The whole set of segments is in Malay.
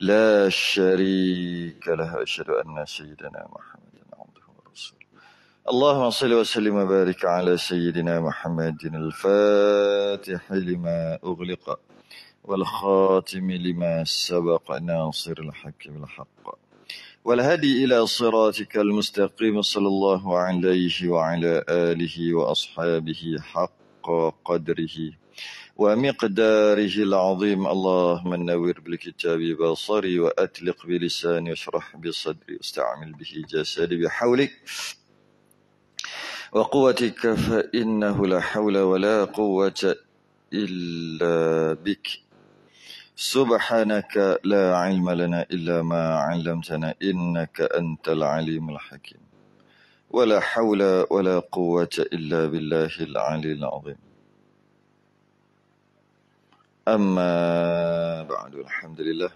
لا شريك له أشهد أن سيدنا محمدا عبده ورسوله اللهم صل وسلم وبارك على سيدنا محمد الفاتح لما أغلق والخاتم لما سبق ناصر الحق والهدي إلى صراطك المستقيم صلى الله عليه وعلى آله وأصحابه حق قدره ومقداره العظيم اللهم نور بالكتاب بصري وأتلق بلساني واشرح بصدري واستعمل به جسدي بحولك وقوتك فإنه لا حول ولا قوة إلا بك سبحانك لا علم لنا إلا ما علمتنا إنك أنت العليم الحكيم ولا حول ولا قوة إلا بالله العلي العظيم أما بعد Alhamdulillah. لله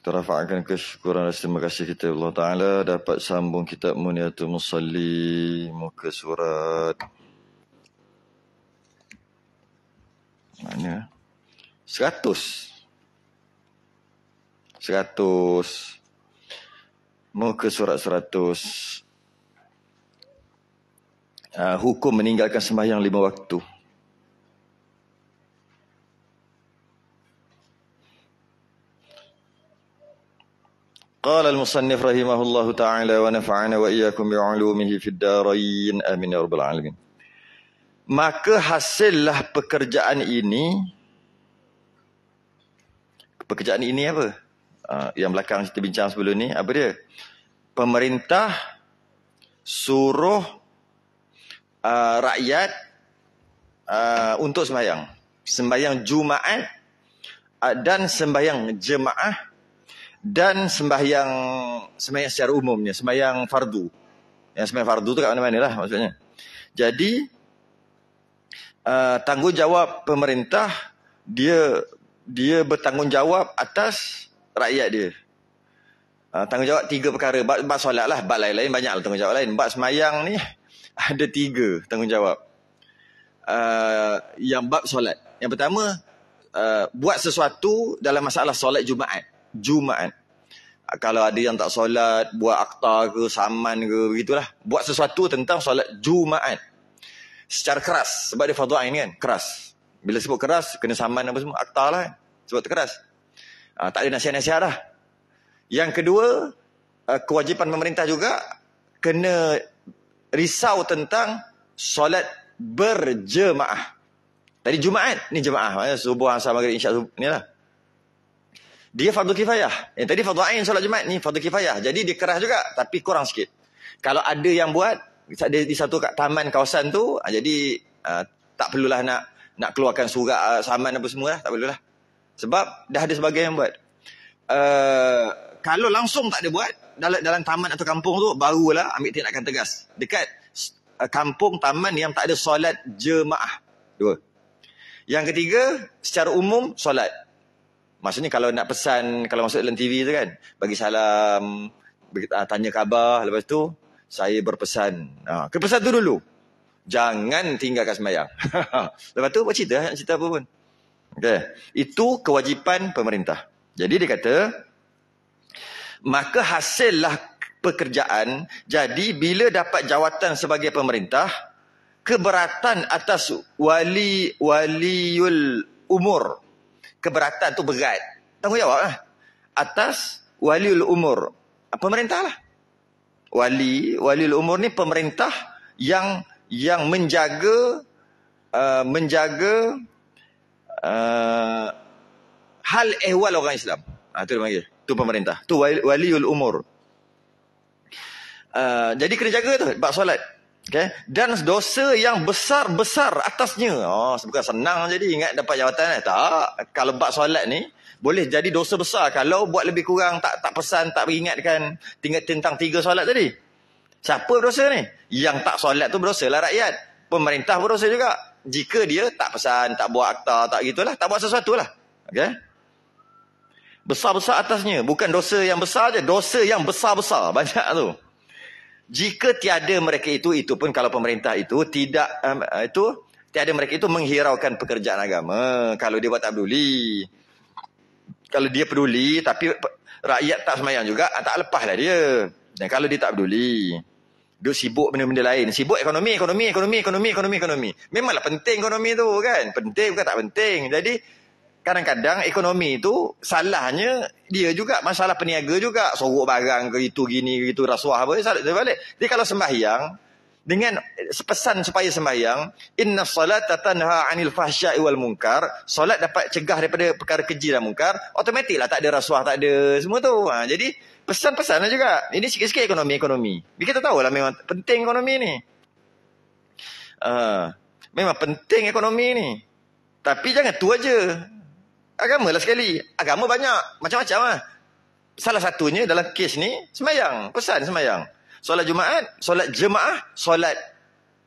Kita rafa'akan kesyukuran dan terima kasih kita Allah Ta'ala dapat sambung kitab Muniatul Musalli muka surat. Mana? Seratus. Seratus. Muka surat seratus uh, hukum meninggalkan sembahyang lima waktu. قال المصنف رحمه الله تعالى ونفعنا وإياكم بعلومه في الدارين آمين يا رب العالمين maka hasillah pekerjaan ini pekerjaan ini apa ah, yang belakang kita bincang sebelum ni apa dia pemerintah suruh Uh, rakyat uh, untuk sembahyang. Sembahyang Jumaat uh, dan sembahyang jemaah dan sembahyang sembahyang secara umumnya, sembahyang fardu. Yang sembahyang fardu tu kat mana-mana lah maksudnya. Jadi uh, tanggungjawab pemerintah dia dia bertanggungjawab atas rakyat dia. Uh, tanggungjawab tiga perkara. Bab solat lah. Bab lain-lain banyak lah tanggungjawab lain. Bab semayang ni. ada tiga tanggungjawab uh, yang bab solat. Yang pertama, uh, buat sesuatu dalam masalah solat Jumaat. Jumaat. Uh, kalau ada yang tak solat, buat akta ke, saman ke, begitulah. Buat sesuatu tentang solat Jumaat. Secara keras. Sebab dia fadu'ain ini kan, keras. Bila sebut keras, kena saman apa semua, akta lah. Kan? Sebut keras. Uh, tak ada nasihat-nasihat lah. Yang kedua, uh, kewajipan pemerintah juga kena risau tentang solat berjemaah. Tadi Jumaat, ni jemaah. Maksudnya subuh, asal, maghrib, insya, Allah. Ni lah. Dia fardu kifayah. Yang eh, tadi fardu ain solat Jumaat ni fardu kifayah. Jadi dia keras juga tapi kurang sikit. Kalau ada yang buat, di, di satu kat taman kawasan tu, ah, jadi uh, tak perlulah nak nak keluarkan surat uh, saman apa semua lah. Tak perlulah. Sebab dah ada sebagainya yang buat. Uh, kalau langsung tak ada buat, dalam, dalam taman atau kampung tu barulah ambil tindakan tegas. Dekat uh, kampung taman yang tak ada solat jemaah. Dua. Yang ketiga, secara umum solat. Maksudnya kalau nak pesan kalau masuk dalam TV tu kan, bagi salam, ah, tanya khabar, lepas tu saya berpesan. Ha, uh, kepesan tu dulu. Jangan tinggalkan sembahyang. lepas tu apa cerita? Nak cerita apa pun. Okay. Itu kewajipan pemerintah. Jadi dia kata, maka hasillah pekerjaan jadi bila dapat jawatan sebagai pemerintah keberatan atas wali waliul umur keberatan tu berat tanggungjawab lah atas waliul umur pemerintah lah wali waliul umur ni pemerintah yang yang menjaga uh, menjaga uh, hal ehwal orang Islam ha, tu dia panggil tu pemerintah tu waliul umur uh, jadi kena jaga tu bab solat okey dan dosa yang besar-besar atasnya oh bukan senang jadi ingat dapat jawatan eh? tak kalau bab solat ni boleh jadi dosa besar kalau buat lebih kurang tak tak pesan tak ingatkan tinggal tentang tiga solat tadi siapa berdosa ni yang tak solat tu berdosa lah rakyat pemerintah berdosa juga jika dia tak pesan tak buat akta tak gitulah tak buat sesuatu lah okey besar-besar atasnya. Bukan dosa yang besar saja, dosa yang besar-besar. Banyak tu. Jika tiada mereka itu, itu pun kalau pemerintah itu tidak um, itu tiada mereka itu menghiraukan pekerjaan agama. Kalau dia buat tak peduli. Kalau dia peduli tapi rakyat tak semayang juga, ah, tak lepaslah dia. Dan kalau dia tak peduli, dia sibuk benda-benda lain. Sibuk ekonomi, ekonomi, ekonomi, ekonomi, ekonomi, ekonomi. Memanglah penting ekonomi tu kan. Penting bukan tak penting. Jadi, kadang-kadang ekonomi itu salahnya dia juga masalah peniaga juga sorok barang ke itu gini ke itu rasuah apa salah balik Jadi kalau sembahyang dengan pesan supaya sembahyang inna salata tanha anil fahsya'i wal munkar solat dapat cegah daripada perkara keji dan munkar automatiklah tak ada rasuah tak ada semua tu ha, jadi pesan-pesan juga ini sikit-sikit ekonomi ekonomi kita tahu lah memang penting ekonomi ni uh, memang penting ekonomi ni tapi jangan tu aja agama lah sekali. Agama banyak. Macam-macam lah. Salah satunya dalam kes ni, semayang. Pesan semayang. Solat Jumaat, solat jemaah, solat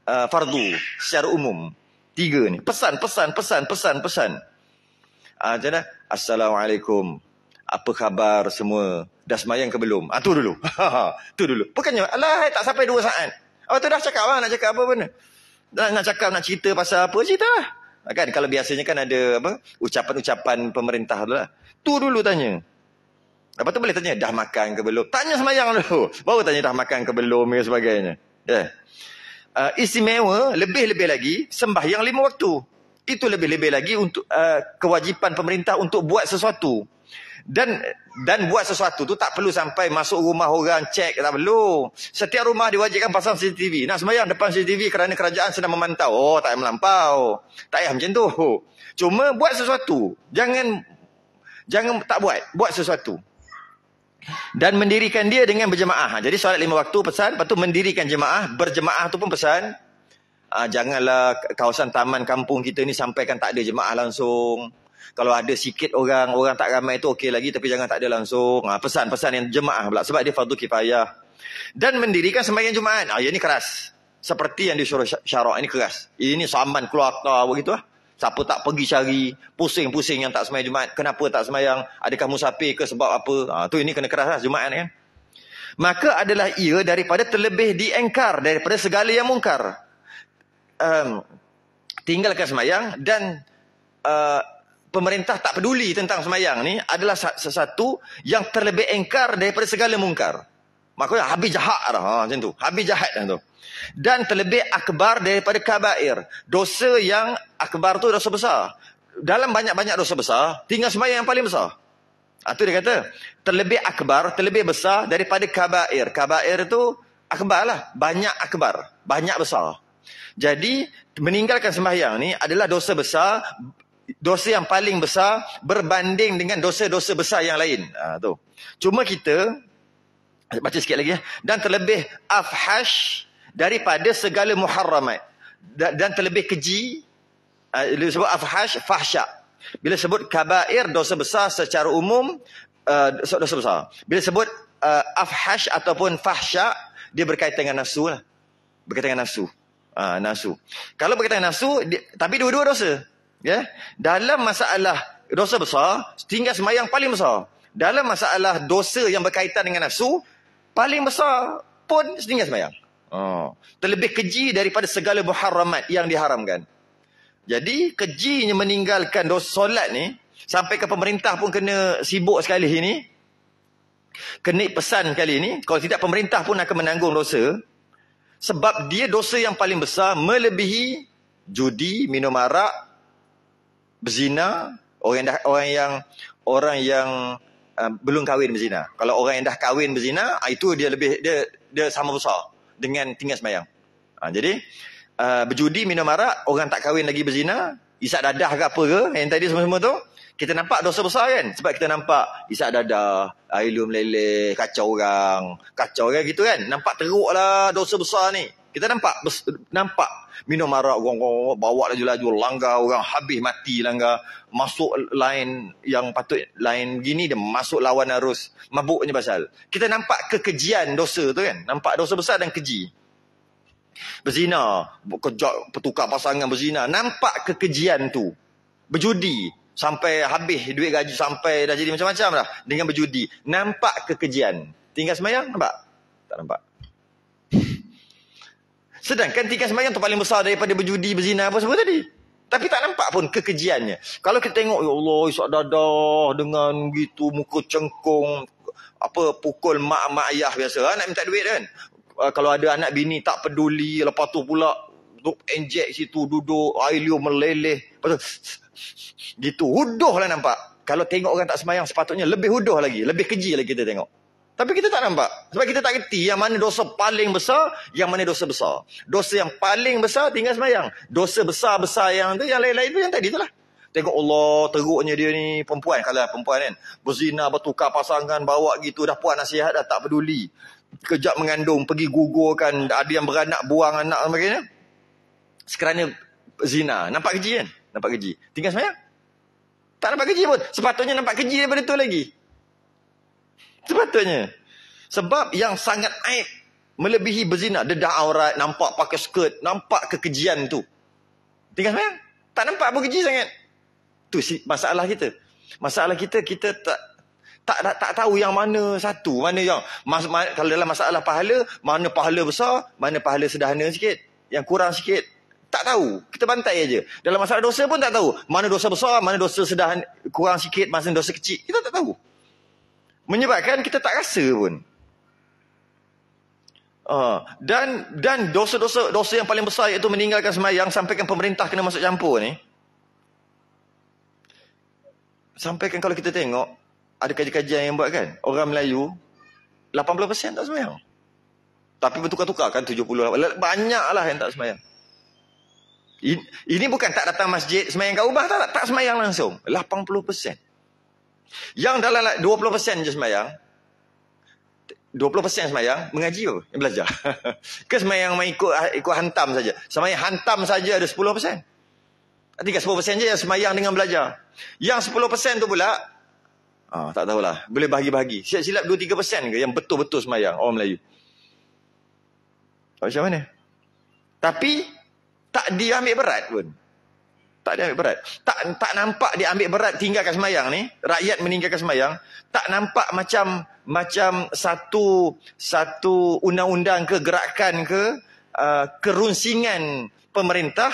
uh, fardu secara umum. Tiga ni. Pesan, pesan, pesan, pesan, pesan. Ah, uh, Assalamualaikum. Apa khabar semua? Dah semayang ke belum? Ah, dulu. tu dulu. Bukannya, alah, tak sampai dua saat. Oh, tu dah cakap lah. Nak cakap apa pun. Nak, nak cakap, nak cerita pasal apa. Cerita lah. Kan kalau biasanya kan ada apa ucapan-ucapan pemerintah tu lah. Tu dulu tanya. Apa tu boleh tanya dah makan ke belum? Tanya semayang dulu. Baru tanya dah makan ke belum dan sebagainya. Ya. Yeah. Uh, istimewa lebih-lebih lagi sembahyang lima waktu. Itu lebih-lebih lagi untuk uh, kewajipan pemerintah untuk buat sesuatu dan dan buat sesuatu tu tak perlu sampai masuk rumah orang cek tak perlu setiap rumah diwajibkan pasang CCTV nak sembahyang depan CCTV kerana kerajaan sedang memantau oh tak payah melampau tak payah macam tu cuma buat sesuatu jangan jangan tak buat buat sesuatu dan mendirikan dia dengan berjemaah ha, jadi solat lima waktu pesan lepas tu mendirikan jemaah berjemaah tu pun pesan Ah, janganlah kawasan taman kampung kita ni sampaikan tak ada jemaah langsung kalau ada sikit orang orang tak ramai tu okey lagi tapi jangan tak ada langsung ha, ah, pesan pesan yang jemaah pula sebab dia fardu kifayah dan mendirikan sembahyang jumaat ha, ini keras seperti yang disuruh syarak ini keras ini saman keluar begitu lah siapa tak pergi cari pusing-pusing yang tak sembahyang jumaat kenapa tak sembahyang adakah musafir ke sebab apa ha, tu ini kena keras lah jumaat kan maka adalah ia daripada terlebih diengkar daripada segala yang mungkar um, tinggalkan semayang dan uh, pemerintah tak peduli tentang semayang ni adalah sesuatu yang terlebih engkar daripada segala mungkar. Maknanya habis jahat lah. Ha, macam tu. Habis jahat macam tu. Dan terlebih akbar daripada kabair. Dosa yang akbar tu dosa besar. Dalam banyak-banyak dosa besar, tinggal semayang yang paling besar. Itu ha, dia kata. Terlebih akbar, terlebih besar daripada kabair. Kabair tu akbar lah. Banyak akbar. Banyak besar. Jadi, meninggalkan sembahyang ni adalah dosa besar dosa yang paling besar berbanding dengan dosa-dosa besar yang lain. Ha, tu. Cuma kita, baca sikit lagi ya. Dan terlebih afhash daripada segala muharramat. Da, dan terlebih keji, uh, sebut afhash, fahsyak. Bila sebut kabair, dosa besar secara umum, uh, dosa besar. Bila sebut uh, afhash ataupun fahsyak, dia berkaitan dengan nafsu lah. Berkaitan dengan nafsu. Uh, nafsu. Kalau berkaitan dengan nafsu, dia, tapi dua-dua dosa. Ya, dalam masalah dosa besar, tinggal semayang paling besar. Dalam masalah dosa yang berkaitan dengan nafsu, paling besar pun tinggal semayang. Oh. Terlebih keji daripada segala muharramat yang diharamkan. Jadi, kejinya meninggalkan dosa solat ni, sampai ke pemerintah pun kena sibuk sekali ini. Kena pesan kali ini. Kalau tidak, pemerintah pun akan menanggung dosa. Sebab dia dosa yang paling besar melebihi judi, minum arak, berzina orang yang dah, orang yang orang yang uh, belum kahwin berzina kalau orang yang dah kahwin berzina ah, itu dia lebih dia dia sama besar dengan tinggal sembahyang ha, ah, jadi uh, berjudi minum arak orang tak kahwin lagi berzina isak dadah ke apa ke yang tadi semua-semua tu kita nampak dosa besar kan sebab kita nampak isak dadah air lum leleh kacau orang kacau orang gitu kan nampak teruk lah dosa besar ni kita nampak nampak minum arak gong gong bawa laju-laju langgar orang habis mati langgar masuk lain yang patut lain gini dia masuk lawan arus mabuknya pasal. Kita nampak kekejian dosa tu kan. Nampak dosa besar dan keji. Berzina, kejar petukar pasangan berzina. Nampak kekejian tu. Berjudi sampai habis duit gaji sampai dah jadi macam-macam dah dengan berjudi. Nampak kekejian. Tinggal semayang nampak? Tak nampak. Sedangkan tingkat semayang tu paling besar daripada berjudi, berzina apa semua tadi. Tapi tak nampak pun kekejiannya. Kalau kita tengok, ya Allah, isyak dadah dengan gitu, muka cengkung, apa pukul mak-mak ayah biasa. Ha? Nak minta duit kan? Uh, kalau ada anak bini tak peduli, lepas tu pula duk enjek situ, duduk, air liu meleleh. Lepas tu, gitu. Huduh lah nampak. Kalau tengok orang tak semayang sepatutnya lebih huduh lagi. Lebih keji lagi kita tengok. Tapi kita tak nampak. Sebab kita tak kerti yang mana dosa paling besar, yang mana dosa besar. Dosa yang paling besar tinggal semayang. Dosa besar-besar yang tu, yang lain-lain tu yang tadi tu lah. Tengok Allah teruknya dia ni perempuan. Kalau perempuan kan. Berzina bertukar pasangan, bawa gitu dah puas nasihat dah tak peduli. Kejap mengandung, pergi gugurkan. Ada yang beranak, buang anak dan sebagainya. Sekarang ni zina. Nampak keji kan? Nampak keji. Tinggal semayang. Tak nampak keji pun. Sepatutnya nampak keji daripada tu lagi. Sepatutnya. Sebab yang sangat aib melebihi berzina. Dedah aurat, nampak pakai skirt, nampak kekejian tu. Tengah kan? Tak nampak apa keji sangat. Tu masalah kita. Masalah kita, kita tak tak, tak, tak tahu yang mana satu. Mana yang, mas, ma, kalau dalam masalah pahala, mana pahala besar, mana pahala sederhana sikit. Yang kurang sikit. Tak tahu. Kita bantai aja. Dalam masalah dosa pun tak tahu. Mana dosa besar, mana dosa sederhana, kurang sikit, mana dosa kecil. Kita tak tahu menyebabkan kita tak rasa pun. Uh, dan dan dosa-dosa dosa yang paling besar iaitu meninggalkan sampai kan pemerintah kena masuk campur ni. Sampai kan kalau kita tengok ada kajian-kajian yang buat kan orang Melayu 80% tak sembahyang. Tapi bertukar-tukar kan 70 lah. lah, banyaklah yang tak sembahyang. Ini bukan tak datang masjid, sembahyang kat rumah tak, tak, tak langsung. 80%. Yang dalam 20% je semayang, 20% semayang, mengaji ke? Yang belajar. ke semayang ikut, ah, ikut hantam saja. Semayang hantam saja ada 10%. Tinggal 10% je yang semayang dengan belajar. Yang 10% tu pula, ah, tak tahulah, boleh bahagi-bahagi. Silap-silap 2-3% ke yang betul-betul semayang orang Melayu. Tak macam mana? Tapi, tak diambil berat pun. Tak dia ambil berat. Tak tak nampak dia ambil berat tinggalkan semayang ni. Rakyat meninggalkan semayang. Tak nampak macam macam satu satu undang-undang ke gerakan ke uh, kerunsingan pemerintah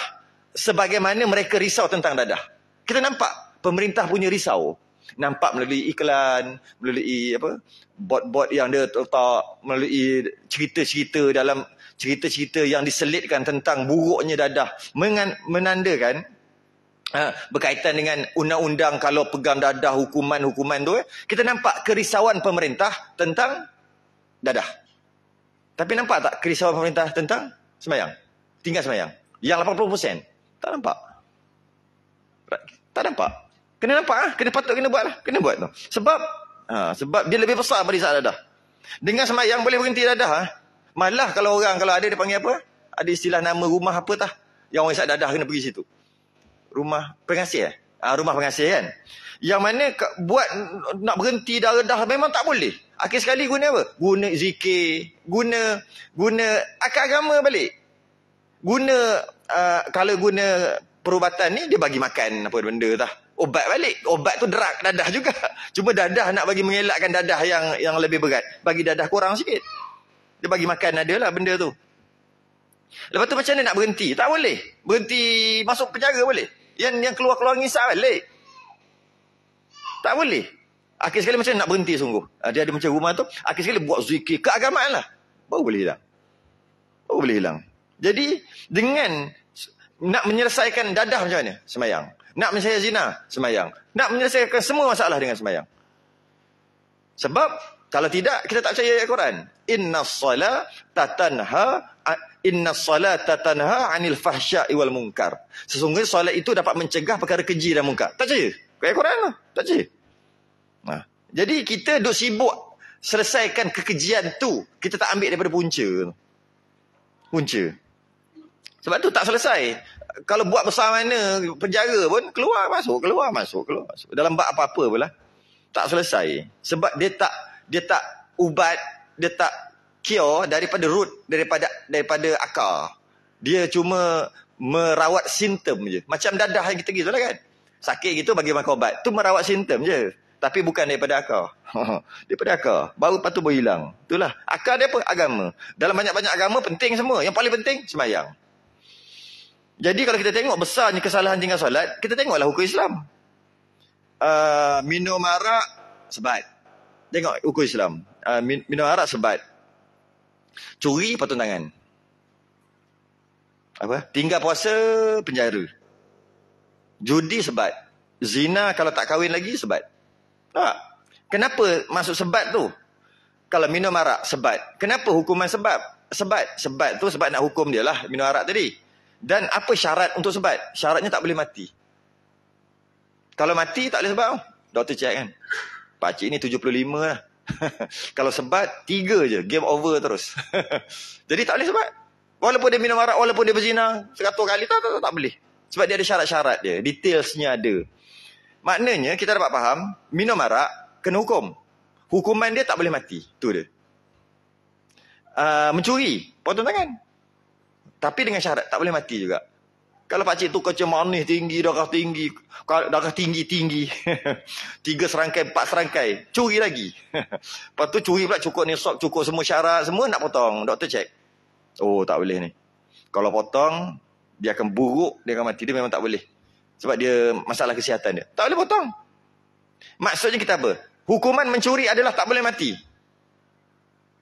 sebagaimana mereka risau tentang dadah. Kita nampak pemerintah punya risau. Nampak melalui iklan, melalui apa bot-bot yang dia tak melalui cerita-cerita dalam cerita-cerita yang diselitkan tentang buruknya dadah menandakan Ha, berkaitan dengan undang-undang kalau pegang dadah hukuman-hukuman tu, eh, kita nampak kerisauan pemerintah tentang dadah. Tapi nampak tak kerisauan pemerintah tentang semayang? Tinggal semayang. Yang 80%. Tak nampak. Tak nampak. Kena nampak lah. Kena patut kena buat lah. Kena buat tu. Sebab ha, sebab dia lebih besar pada saat dadah. Dengan semayang boleh berhenti dadah. Ha? Malah kalau orang kalau ada dia panggil apa? Ada istilah nama rumah apa tah? Yang orang isap dadah kena pergi situ rumah pengasih eh? Uh, rumah pengasih kan? Yang mana buat nak berhenti dah redah memang tak boleh. Akhir sekali guna apa? Guna zikir. Guna guna akal agama balik. Guna uh, kalau guna perubatan ni dia bagi makan apa benda tah. Obat balik. Obat tu drug dadah juga. Cuma dadah nak bagi mengelakkan dadah yang yang lebih berat. Bagi dadah kurang sikit. Dia bagi makan adalah benda tu. Lepas tu macam mana nak berhenti? Tak boleh. Berhenti masuk penjara boleh. Yang yang keluar-keluar ngisap balik. Tak boleh. Akhir sekali macam nak berhenti sungguh. Ah, dia ada macam rumah tu. Akhir sekali buat zikir keagamaan lah. Baru boleh hilang. Baru boleh hilang. Jadi dengan nak menyelesaikan dadah macam mana? Semayang. Nak menyelesaikan zina? Semayang. Nak menyelesaikan semua masalah dengan semayang. Sebab kalau tidak kita tak percaya ayat Quran. Inna salat tatanha inna salata tanha anil fahsya'i iwal mungkar Sesungguhnya solat itu dapat mencegah perkara keji dan mungkar. Tak percaya? Kaya Quran lah. Tak percaya? Nah. Ha. Jadi kita duk sibuk selesaikan kekejian tu. Kita tak ambil daripada punca. Punca. Sebab tu tak selesai. Kalau buat besar mana penjara pun keluar masuk, keluar masuk, keluar masuk. Dalam bak apa-apa pula. Tak selesai. Sebab dia tak dia tak ubat, dia tak cure daripada root daripada daripada akar. Dia cuma merawat simptom je. Macam dadah yang kita gitulah kan. Sakit gitu bagi makan ubat. Tu merawat simptom je. Tapi bukan daripada akar. daripada akar. Baru lepas tu berhilang. Itulah. Akar dia apa? Agama. Dalam banyak-banyak agama penting semua. Yang paling penting semayang. Jadi kalau kita tengok besarnya kesalahan tinggal solat, kita tengoklah hukum Islam. Uh, minum arak sebat. Tengok hukum Islam. Uh, minum arak sebat. Curi patung tangan. Apa? Tinggal puasa penjara. Judi sebat. Zina kalau tak kahwin lagi sebat. Tak. Kenapa masuk sebat tu? Kalau minum arak sebat. Kenapa hukuman sebat? Sebat. Sebat tu sebab nak hukum dia lah minum arak tadi. Dan apa syarat untuk sebat? Syaratnya tak boleh mati. Kalau mati tak boleh sebab. Doktor cek kan. Pakcik ni 75 lah. kalau sebat, tiga je. Game over terus. Jadi tak boleh sebat. Walaupun dia minum arak, walaupun dia berzina, seratus kali, tak, tak, tak, tak boleh. Sebab dia ada syarat-syarat dia. Detailsnya ada. Maknanya, kita dapat faham, minum arak, kena hukum. Hukuman dia tak boleh mati. Itu dia. Uh, mencuri, potong tangan. Tapi dengan syarat, tak boleh mati juga. Kalau pakcik tu kerja manis tinggi, darah tinggi. Darah tinggi-tinggi. Tiga serangkai, empat serangkai. Curi lagi. Lepas tu curi pula cukup ni sok, cukup semua syarat. Semua nak potong. Doktor cek. Oh tak boleh ni. Kalau potong, dia akan buruk, dia akan mati. Dia memang tak boleh. Sebab dia masalah kesihatan dia. Tak boleh potong. Maksudnya kita apa? Hukuman mencuri adalah tak boleh mati.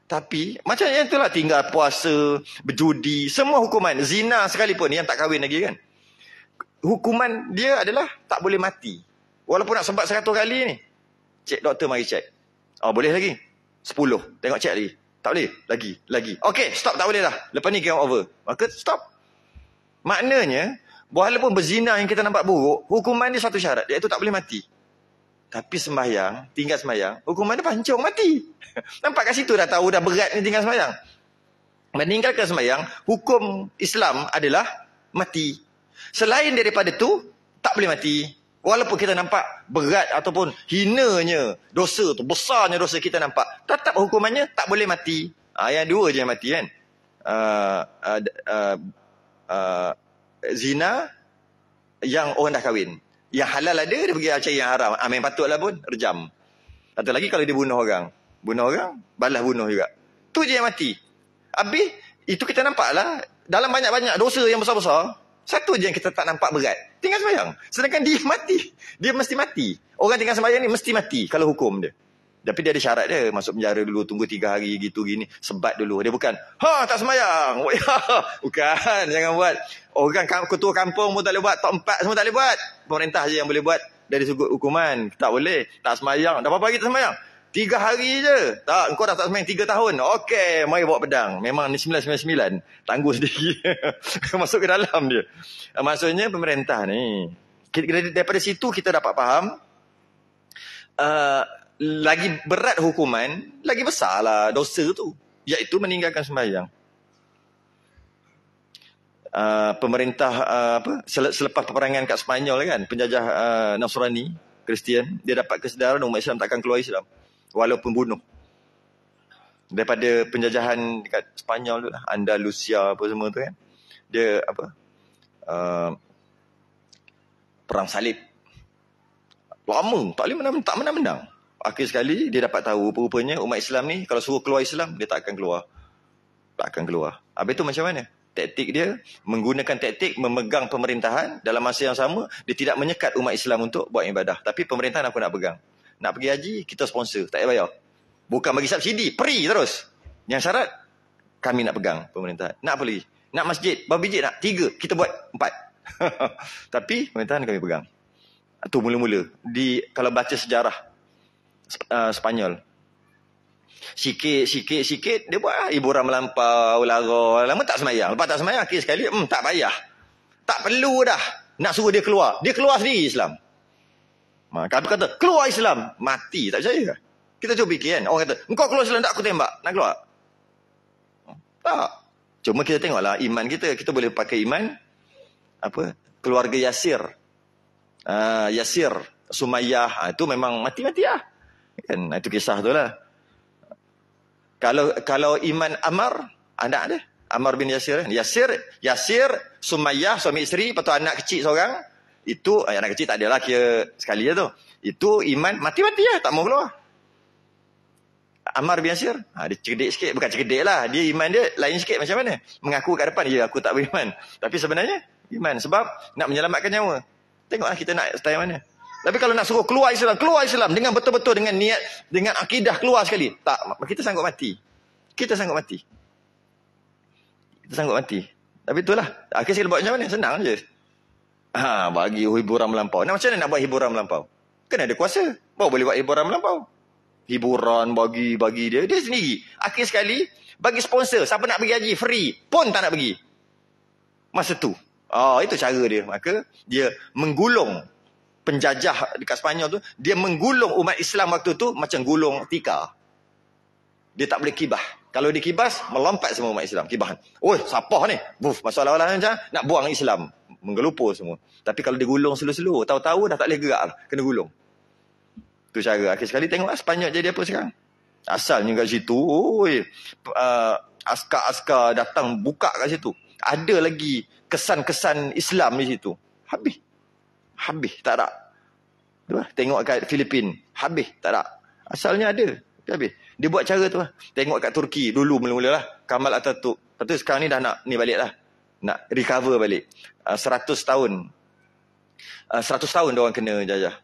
Tapi macam yang itulah tinggal puasa, berjudi, semua hukuman. Zina sekalipun yang tak kahwin lagi kan. Hukuman dia adalah tak boleh mati. Walaupun nak sebat seratus kali ni. Cek doktor mari cek. Oh boleh lagi? Sepuluh. Tengok cek lagi. Tak boleh? Lagi. Lagi. Okey stop tak boleh lah. Lepas ni game over. Maka stop. Maknanya walaupun berzina yang kita nampak buruk. Hukuman dia satu syarat. Iaitu tak boleh mati. Tapi sembahyang, tinggal sembahyang, hukuman dia pancung, mati. Nampak kat situ dah tahu dah berat ni tinggal sembahyang. Meninggalkan sembahyang, hukum Islam adalah mati. Selain daripada tu, tak boleh mati. Walaupun kita nampak berat ataupun hinanya dosa tu, besarnya dosa kita nampak. Tetap hukumannya tak boleh mati. Ha, yang dua je yang mati kan. Uh, uh, uh, uh, zina yang orang dah kahwin. Yang halal ada, dia pergi cari yang haram. Amin ah, patutlah pun, rejam. Satu lagi kalau dia bunuh orang. Bunuh orang, balas bunuh juga. Tu je yang mati. Habis, itu kita nampak lah. Dalam banyak-banyak dosa yang besar-besar, satu je yang kita tak nampak berat. Tinggal sembahyang. Sedangkan dia mati. Dia mesti mati. Orang tinggal sembahyang ni mesti mati kalau hukum dia. Tapi dia ada syarat dia. Masuk penjara dulu. Tunggu tiga hari gitu gini. Sebat dulu. Dia bukan. Ha tak semayang. Ya. bukan. Jangan buat. Oh kan ketua kampung pun tak boleh buat. Top empat semua tak boleh buat. Pemerintah je yang boleh buat. Dari sudut hukuman. Tak boleh. Tak semayang. Dah berapa hari tak semayang? Tiga hari je. Tak. Engkau dah tak semayang tiga tahun. Okey. Mari bawa pedang. Memang ni 999. Tangguh sendiri. Masuk ke dalam dia. Ah, maksudnya pemerintah ni. Daripada situ kita dapat faham. Uh, lagi berat hukuman, lagi besarlah dosa tu. Iaitu meninggalkan sembahyang. Uh, pemerintah uh, apa selepas peperangan kat Spanyol kan, penjajah uh, Nasrani, Kristian, dia dapat kesedaran umat Islam takkan keluar Islam. Walaupun bunuh. Daripada penjajahan kat Spanyol tu, lah, Andalusia apa semua tu kan. Dia apa, uh, perang salib. Lama, tak boleh menang-menang. Akhir sekali dia dapat tahu rupanya umat Islam ni kalau suruh keluar Islam dia tak akan keluar. Tak akan keluar. Habis tu macam mana? Taktik dia menggunakan taktik memegang pemerintahan dalam masa yang sama dia tidak menyekat umat Islam untuk buat ibadah. Tapi pemerintahan aku nak pegang. Nak pergi haji kita sponsor. Tak payah bayar. Bukan bagi subsidi. Peri terus. Yang syarat kami nak pegang pemerintahan. Nak apa lagi? Nak masjid? Berapa biji nak? Tiga. Kita buat empat. Tapi pemerintahan kami pegang. Itu mula-mula. Di, kalau baca sejarah uh, Spanyol. Sikit-sikit-sikit dia buat hiburan lah. melampau, lara. Lama tak semayang. Lepas tak semayang, akhir sekali, hmm, tak payah. Tak perlu dah nak suruh dia keluar. Dia keluar sendiri Islam. Maka kata, kata, keluar Islam, mati. Tak percaya Kita cuba fikir kan. Orang kata, kau keluar Islam tak aku tembak. Nak keluar? Hmm, tak. Cuma kita tengoklah iman kita. Kita boleh pakai iman. Apa? Keluarga Yasir. Uh, Yasir. Sumayyah. Ah, itu memang mati-mati lah. Kan, itu kisah tu lah. Kalau kalau iman Amar, anak dia. Amar bin Yasir. Kan. Yasir, Yasir, Sumayyah, suami isteri, lepas anak kecil seorang. Itu, eh, anak kecil tak ada lah kira sekali dia tu. Itu iman, mati-mati lah, tak mau keluar. Amar bin Yasir, ha, dia cerdik sikit. Bukan cerdik lah, dia iman dia lain sikit macam mana. Mengaku kat depan, ya aku tak beriman. Tapi sebenarnya, iman. Sebab nak menyelamatkan nyawa. Tengoklah kita nak style mana. Tapi kalau nak suruh keluar Islam, keluar Islam dengan betul-betul dengan niat, dengan akidah keluar sekali. Tak, kita sanggup mati. Kita sanggup mati. Kita sanggup mati. Tapi itulah. Akhir sekali buat macam mana? Senang je. Ha, bagi hiburan melampau. Nak macam mana nak buat hiburan melampau? Kena ada kuasa. Baru boleh buat hiburan melampau. Hiburan bagi, bagi dia. Dia sendiri. Akhir sekali, bagi sponsor. Siapa nak pergi haji, free. Pun tak nak pergi. Masa tu. Oh, itu cara dia. Maka dia menggulung penjajah dekat Sepanyol tu, dia menggulung umat Islam waktu tu macam gulung tika. Dia tak boleh kibah. Kalau dia kibas, melompat semua umat Islam. Kibahan. Oh, siapa ni? Buf, masuk awal macam nak buang Islam. Menggelupur semua. Tapi kalau digulung selu-selu, tahu-tahu dah tak boleh gerak. Lah. Kena gulung. Itu cara. Akhir sekali tengoklah Sepanyol jadi apa sekarang. Asal Asalnya kat situ, oi, uh, askar-askar datang buka kat situ. Ada lagi kesan-kesan Islam di situ. Habis. Habis, tak ada. Lah, tengok kat Filipin, habis, tak ada. Asalnya ada, tapi habis. Dia buat cara tu lah. Tengok kat Turki dulu mula-mula lah. Kamal Ataturk. Lepas tu sekarang ni dah nak ni balik lah. Nak recover balik. Uh, ah, 100 tahun. Uh, tahun dia orang kena jajah.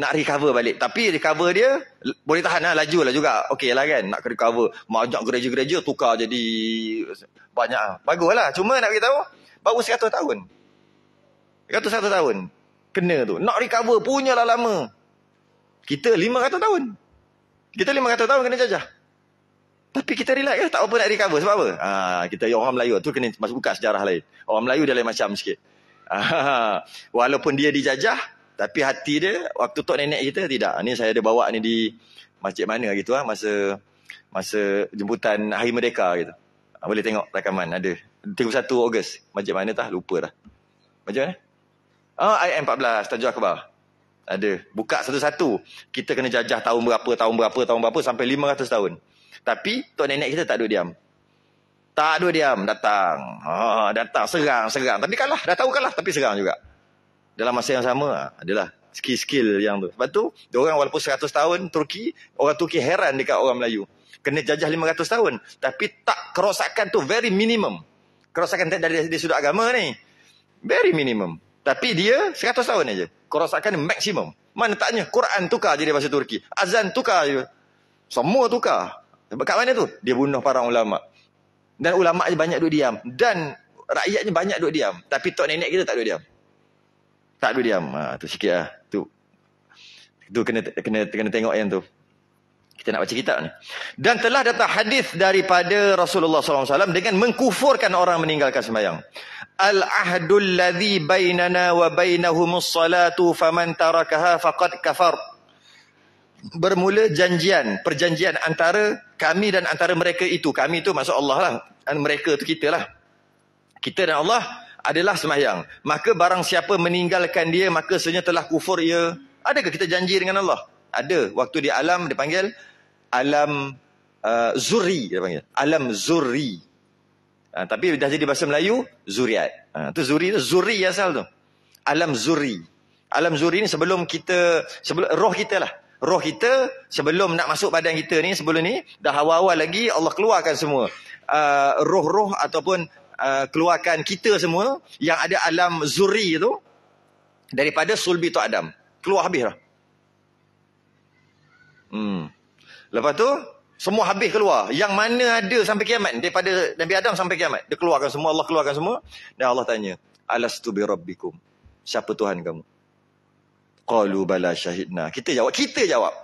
Nak recover balik. Tapi recover dia boleh tahan lah. Laju lah juga. Okey lah kan. Nak recover. Majak gereja-gereja tukar jadi banyak lah. Bagus lah. Cuma nak beritahu baru 100 tahun. 100-100 tahun kena tu. Nak recover punya lah lama. Kita 500 tahun. Kita 500 tahun kena jajah. Tapi kita relax lah. Tak apa nak recover. Sebab apa? Ha, kita orang Melayu. Tu kena masuk buka sejarah lain. Orang Melayu dia lain macam sikit. Ha, walaupun dia dijajah. Tapi hati dia. Waktu tok nenek kita tidak. Ni saya ada bawa ni di masjid mana gitu lah. Masa masa jemputan Hari Merdeka gitu. Ha, boleh tengok rakaman ada. 31 Ogos. Masjid mana tah? Lupa dah. Masjid? mana? Ah, ayat 14, tajuk akhbar. Ada. Buka satu-satu. Kita kena jajah tahun berapa, tahun berapa, tahun berapa sampai 500 tahun. Tapi, tok nenek kita tak duduk diam. Tak duduk diam. Datang. Ah, datang. Serang, serang. Tapi kalah. Dah tahu kalah. Tapi serang juga. Dalam masa yang sama, ah, adalah skill-skill yang tu. Sebab tu, orang walaupun 100 tahun Turki, orang Turki heran dekat orang Melayu. Kena jajah 500 tahun. Tapi tak kerosakan tu very minimum. Kerosakan dari, dari sudut agama ni. Very minimum. Tapi dia 100 tahun aja. Kerosakan maksimum. Mana taknya Quran tukar jadi bahasa Turki. Azan tukar. Semua tukar. Sebab kat mana tu? Dia bunuh para ulama. Dan ulama dia banyak duduk diam. Dan rakyatnya banyak duduk diam. Tapi tok nenek kita tak duduk diam. Tak duduk diam. Ha, tu sikit lah. Tu, tu kena, kena, kena tengok yang tu. Kita nak baca kitab ni. Dan telah datang hadis daripada Rasulullah SAW dengan mengkufurkan orang meninggalkan sembahyang. Al-ahdul ladhi bainana wa bainahumus salatu faman tarakaha faqad kafar. Bermula janjian, perjanjian antara kami dan antara mereka itu. Kami itu maksud Allah lah. Dan mereka itu kita lah. Kita dan Allah adalah semayang. Maka barang siapa meninggalkan dia, maka sebenarnya telah kufur ia. Adakah kita janji dengan Allah? Ada. Waktu di alam dipanggil alam uh, zuri dia panggil. Alam zuri. Uh, tapi dah jadi bahasa Melayu, zuriat. Itu ah, uh, zuri tu, zuri asal tu. Alam zuri. Alam zuri ni sebelum kita, sebelum roh kita lah. Roh kita sebelum nak masuk badan kita ni, sebelum ni, dah awal-awal lagi Allah keluarkan semua. Ah, roh-roh uh, ataupun uh, keluarkan kita semua yang ada alam zuri tu daripada sulbi tu Adam. Keluar habis lah. Hmm. Lepas tu, semua habis keluar. Yang mana ada sampai kiamat. Daripada Nabi Adam sampai kiamat. Dia keluarkan semua. Allah keluarkan semua. Dan Allah tanya. Alastu bi rabbikum. Siapa Tuhan kamu? Qalu bala syahidna. Kita jawab. Kita jawab.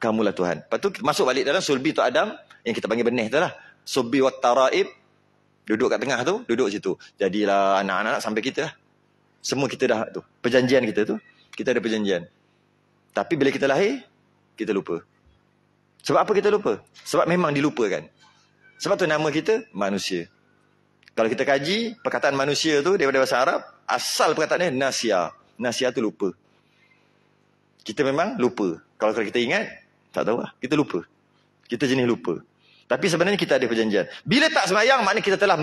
Kamulah Tuhan. Lepas tu masuk balik dalam sulbi tu Adam. Yang kita panggil benih tu lah. Sulbi wa taraib. Duduk kat tengah tu. Duduk situ. Jadilah anak-anak sampai kita lah. Semua kita dah tu. Perjanjian kita tu. Kita ada perjanjian. Tapi bila kita lahir, kita lupa. Sebab apa kita lupa? Sebab memang dilupakan. Sebab tu nama kita manusia. Kalau kita kaji perkataan manusia tu daripada bahasa Arab, asal perkataannya nasia. Nasia tu lupa. Kita memang lupa. Kalau kalau kita ingat, tak tahu lah. Kita lupa. Kita jenis lupa. Tapi sebenarnya kita ada perjanjian. Bila tak semayang, maknanya kita telah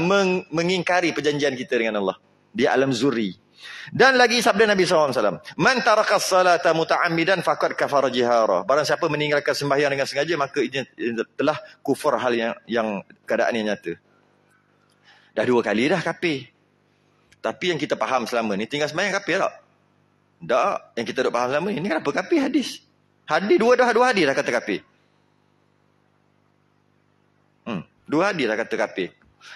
mengingkari perjanjian kita dengan Allah. Di alam zuri. Dan lagi sabda Nabi SAW. Man tarakas salata muta'amidan fakat kafar jihara. Barang siapa meninggalkan sembahyang dengan sengaja, maka ini telah kufur hal yang, yang keadaan yang nyata. Dah dua kali dah kapi. Tapi yang kita faham selama ni, tinggal sembahyang kapi tak? Tak. Yang kita dah faham selama ni, ni kenapa kapi hadis? Hadis dua dah, dua hadis dah kata kapi. Hmm. Dua hadis dah kata kapi.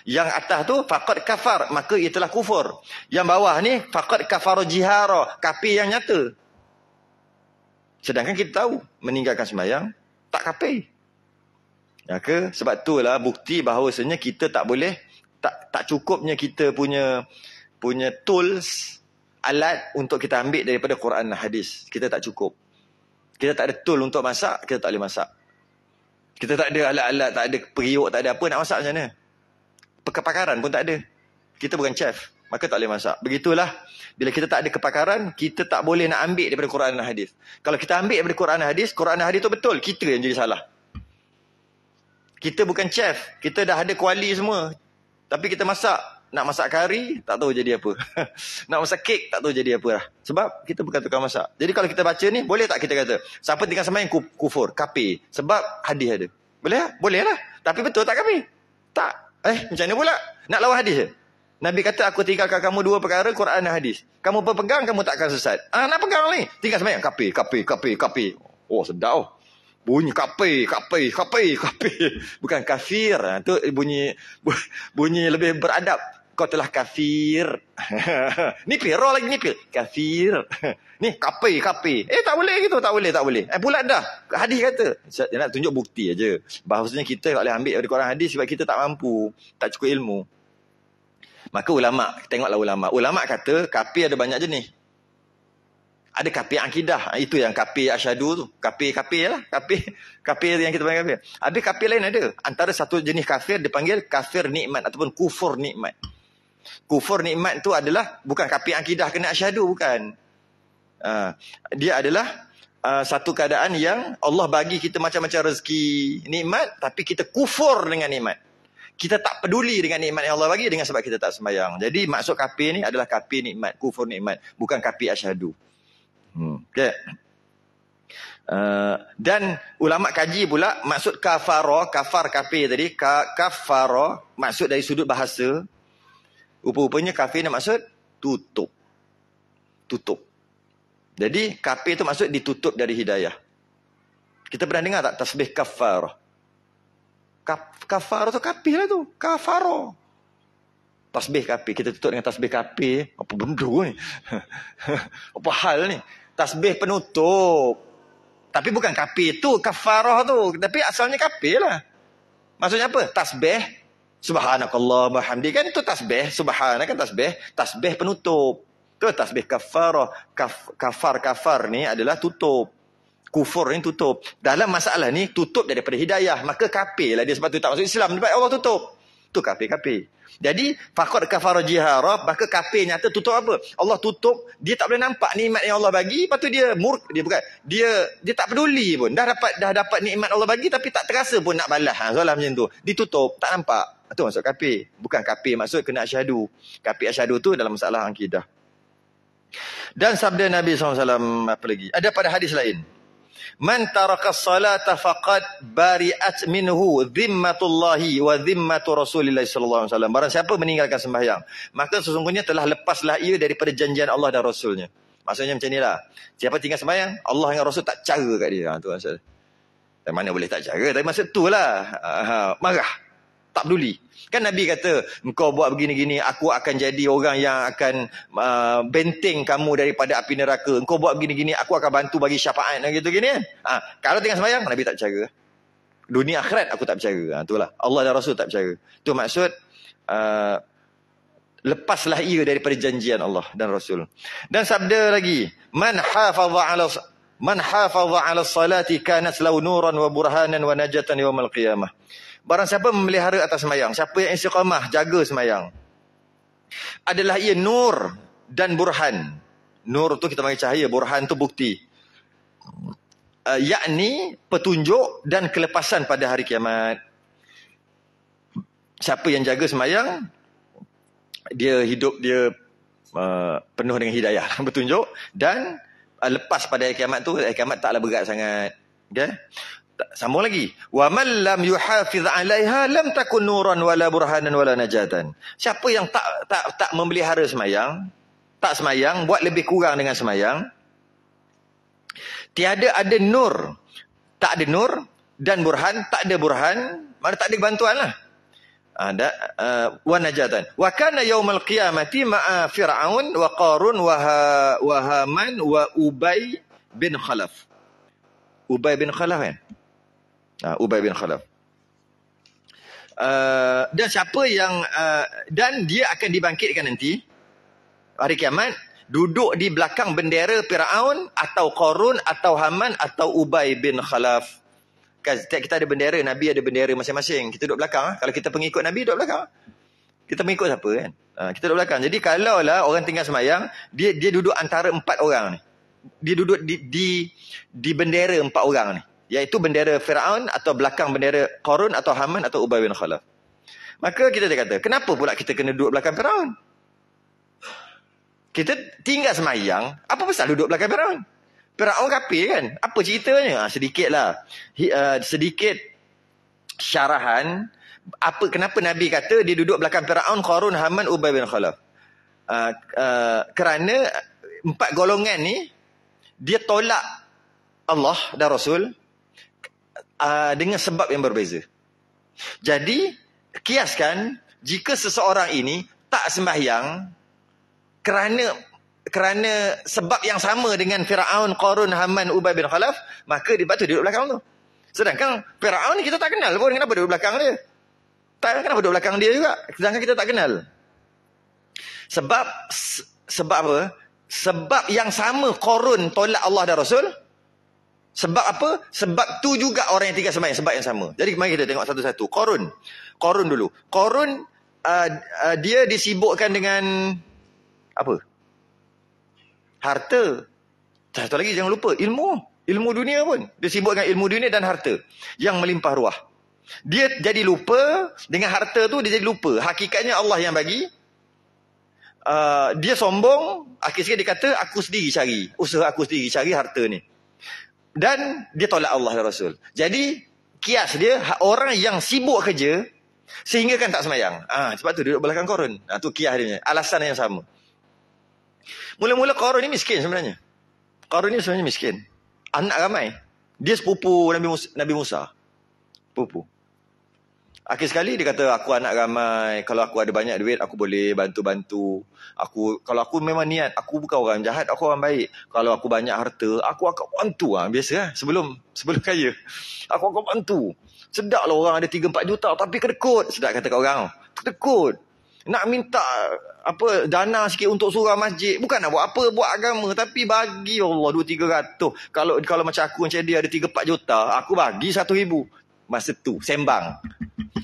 Yang atas tu faqad kafar maka ia telah kufur. Yang bawah ni faqad kafar jihara, kafir yang nyata. Sedangkan kita tahu meninggalkan sembahyang tak kafir. Ya ke? Sebab itulah bukti bahawasanya kita tak boleh tak tak cukupnya kita punya punya tools alat untuk kita ambil daripada Quran dan hadis. Kita tak cukup. Kita tak ada tool untuk masak, kita tak boleh masak. Kita tak ada alat-alat, tak ada periuk, tak ada apa nak masak macam mana? kepakaran pun tak ada. Kita bukan chef, maka tak boleh masak. Begitulah, bila kita tak ada kepakaran, kita tak boleh nak ambil daripada Quran dan Hadis. Kalau kita ambil daripada Quran dan Hadis, Quran dan Hadis tu betul, kita yang jadi salah. Kita bukan chef, kita dah ada kuali semua. Tapi kita masak, nak masak kari, tak tahu jadi apa. nak masak kek, tak tahu jadi apa lah. Sebab kita bukan tukang masak. Jadi kalau kita baca ni, boleh tak kita kata, siapa tinggal sama yang kufur, kapi. Sebab hadis ada. Boleh lah? Boleh lah. Tapi betul tak kami? Tak. Eh, macam mana pula? Nak lawan hadis je? Nabi kata, aku tinggalkan kamu dua perkara, Quran dan hadis. Kamu berpegang, kamu takkan sesat. Ah, nak pegang ni. Tinggal semayang. Kapi, kapi, kapi, kapi. Oh, sedap. Oh. Bunyi kapi, kapi, kapi, kapi. Bukan kafir. Itu ah, bunyi bunyi lebih beradab. Kau telah kafir. nipil, roh lagi nipil. Kafir. Ni, kape, kape. Eh, tak boleh gitu. Tak boleh, tak boleh. Eh, bulat dah. Hadis kata. Saya nak tunjuk bukti aja. Bahasanya kita tak boleh ambil dari korang hadis sebab kita tak mampu. Tak cukup ilmu. Maka ulama, tengoklah ulama. Ulama kata, kafir ada banyak jenis. Ada kafir akidah. Ha, itu yang kafir asyadu tu. Kafir, kafir lah. Kafir, kafir yang kita panggil kafir. Ada kafir lain ada. Antara satu jenis kafir dipanggil kafir nikmat ataupun kufur nikmat. Kufur nikmat tu adalah bukan kapi akidah kena asyadu bukan. Uh, dia adalah uh, satu keadaan yang Allah bagi kita macam-macam rezeki nikmat tapi kita kufur dengan nikmat. Kita tak peduli dengan nikmat yang Allah bagi dengan sebab kita tak sembahyang. Jadi maksud kapi ni adalah kapi nikmat, kufur nikmat, bukan kapi asyhadu. Hmm. Okay. Uh, ha, dan ulama kaji pula maksud kafara, kafar kapi tadi, ka kafara maksud dari sudut bahasa Rupa-rupanya kafe ni maksud tutup. Tutup. Jadi kafir tu maksud ditutup dari hidayah. Kita pernah dengar tak tasbih kafar? Kafar tu kafir lah tu. Kafaro. Tasbih kafir. Kita tutup dengan tasbih kafir. Apa benda ni? Apa hal ni? Tasbih penutup. Tapi bukan kafir tu. Kafaroh tu. Tapi asalnya kafir lah. Maksudnya apa? Tasbih Subhanakallah bahamdi kan itu tasbih subhana kan tasbih tasbih penutup itu tasbih kafarah kafar kafar ni adalah tutup kufur ni tutup dalam masalah ni tutup daripada hidayah maka lah dia sebab tu tak masuk Islam sebab Allah tutup tu kafir kafir jadi faqad kafara jihara maka kafir nyata tutup apa Allah tutup dia tak boleh nampak nikmat yang Allah bagi lepas tu dia murk dia bukan dia dia tak peduli pun dah dapat dah dapat nikmat Allah bagi tapi tak terasa pun nak balas ha soalan macam tu ditutup tak nampak itu ah, masuk kafir. Bukan kapi. maksud kena asyadu. Kapi asyadu tu dalam masalah akidah. Dan sabda Nabi SAW apa lagi? Ada pada hadis lain. Man taraka salata faqad bari'at minhu zimmatullahi wa zimmatu Rasulillah saw. Barang siapa meninggalkan sembahyang, maka sesungguhnya telah lepaslah ia daripada janjian Allah dan Rasulnya. Maksudnya macam inilah. Siapa tinggal sembahyang, Allah dengan Rasul tak cara kat dia. Ha, tu maksud. Dan mana boleh tak cara? Tapi maksud itulah. Ha, ha, marah tak peduli. Kan Nabi kata, engkau buat begini-gini, aku akan jadi orang yang akan uh, benteng kamu daripada api neraka. Engkau buat begini-gini, aku akan bantu bagi syafaat dan gitu gini. Kan? Ha, kalau tengah semayang, Nabi tak percaya. Dunia akhirat aku tak percaya. Ha, itulah. Allah dan Rasul tak percaya. Itu maksud, uh, lepaslah ia daripada janjian Allah dan Rasul. Dan sabda lagi, Man hafadha ala Man hafadha ala salati Kanas law nuran wa burhanan wa najatan yawmal qiyamah. Barang siapa memelihara atas semayang. Siapa yang istiqamah, jaga semayang. Adalah ia nur dan burhan. Nur tu kita panggil cahaya, burhan tu bukti. Uh, yakni petunjuk dan kelepasan pada hari kiamat. Siapa yang jaga semayang, dia hidup dia uh, penuh dengan hidayah, petunjuk. Dan uh, lepas pada hari kiamat tu, hari kiamat taklah berat sangat. Okay? sambung lagi wa man lam yuhafiz 'alaiha lam takun nuran wala burhanan wala najatan siapa yang tak tak tak memelihara semayang tak semayang buat lebih kurang dengan semayang tiada ada nur tak ada nur dan burhan tak ada burhan mana tak ada bantuanlah ah, ada uh, wa najatan wa kana yaumal qiyamati ma'a fir'aun wa qarun wa ha, wa haman wa ubay bin khalaf Ubay bin Khalaf kan? uh, Ubay bin Khalaf. Uh, dan siapa yang uh, dan dia akan dibangkitkan nanti hari kiamat duduk di belakang bendera Firaun atau Qarun atau Haman atau Ubay bin Khalaf. Kan, setiap kita ada bendera, Nabi ada bendera masing-masing. Kita duduk belakang. Kalau kita pengikut Nabi, duduk belakang. Kita mengikut siapa kan? kita duduk belakang. Jadi kalau lah orang tinggal semayang, dia dia duduk antara empat orang ni. Dia duduk di, di, di bendera empat orang ni iaitu bendera Firaun atau belakang bendera Korun atau Haman atau Ubay bin Khalaf. Maka kita dia kata, kenapa pula kita kena duduk belakang Firaun? Kita tinggal semayang, apa pasal duduk belakang Firaun? Firaun kafir kan? Apa ceritanya? Ha, lah, He, uh, sedikit syarahan apa kenapa Nabi kata dia duduk belakang Firaun, Korun, Haman, Ubay bin Khalaf. Uh, uh, kerana empat golongan ni dia tolak Allah dan Rasul Ah, dengan sebab yang berbeza. Jadi, kiaskan jika seseorang ini tak sembahyang kerana kerana sebab yang sama dengan Firaun, Qarun, Haman, Ubay bin Khalaf, maka dia patut duduk belakang tu. Sedangkan Firaun ni kita tak kenal pun kenapa duduk belakang dia. Tak kenapa duduk belakang dia juga. Sedangkan kita tak kenal. Sebab sebab apa? Sebab yang sama Qarun tolak Allah dan Rasul, sebab apa? Sebab tu juga orang yang tinggal sembahyang sebab yang sama. Jadi mari kita tengok satu-satu. Korun. Korun dulu. Korun uh, uh, dia disibukkan dengan apa? Harta. Satu lagi jangan lupa ilmu. Ilmu dunia pun. Dia sibuk dengan ilmu dunia dan harta. Yang melimpah ruah. Dia jadi lupa dengan harta tu dia jadi lupa. Hakikatnya Allah yang bagi. Uh, dia sombong. Akhirnya dia kata aku sendiri cari. Usaha aku sendiri cari harta ni dan dia tolak Allah dan Rasul. Jadi kias dia ha- orang yang sibuk kerja sehingga kan tak semayang. Ah ha, sebab tu duduk belakang Korun. Ah ha, tu kias dia. Alasan yang sama. Mula-mula Korun ni miskin sebenarnya. Korun ni sebenarnya miskin. Anak ramai. Dia sepupu Nabi Musa. Nabi Musa. Sepupu. Akhir sekali dia kata aku anak ramai, kalau aku ada banyak duit aku boleh bantu-bantu. Aku kalau aku memang niat, aku bukan orang jahat, aku orang baik. Kalau aku banyak harta, aku akan bantu ah biasa lah. sebelum sebelum kaya. Aku akan bantu. Sedaklah orang ada 3 4 juta tapi kedekut, sedak kata kat orang. Kedekut. Nak minta apa dana sikit untuk surau masjid bukan nak buat apa buat agama tapi bagi Allah 2 300 kalau kalau macam aku macam dia ada 3 4 juta aku bagi ribu. masa tu sembang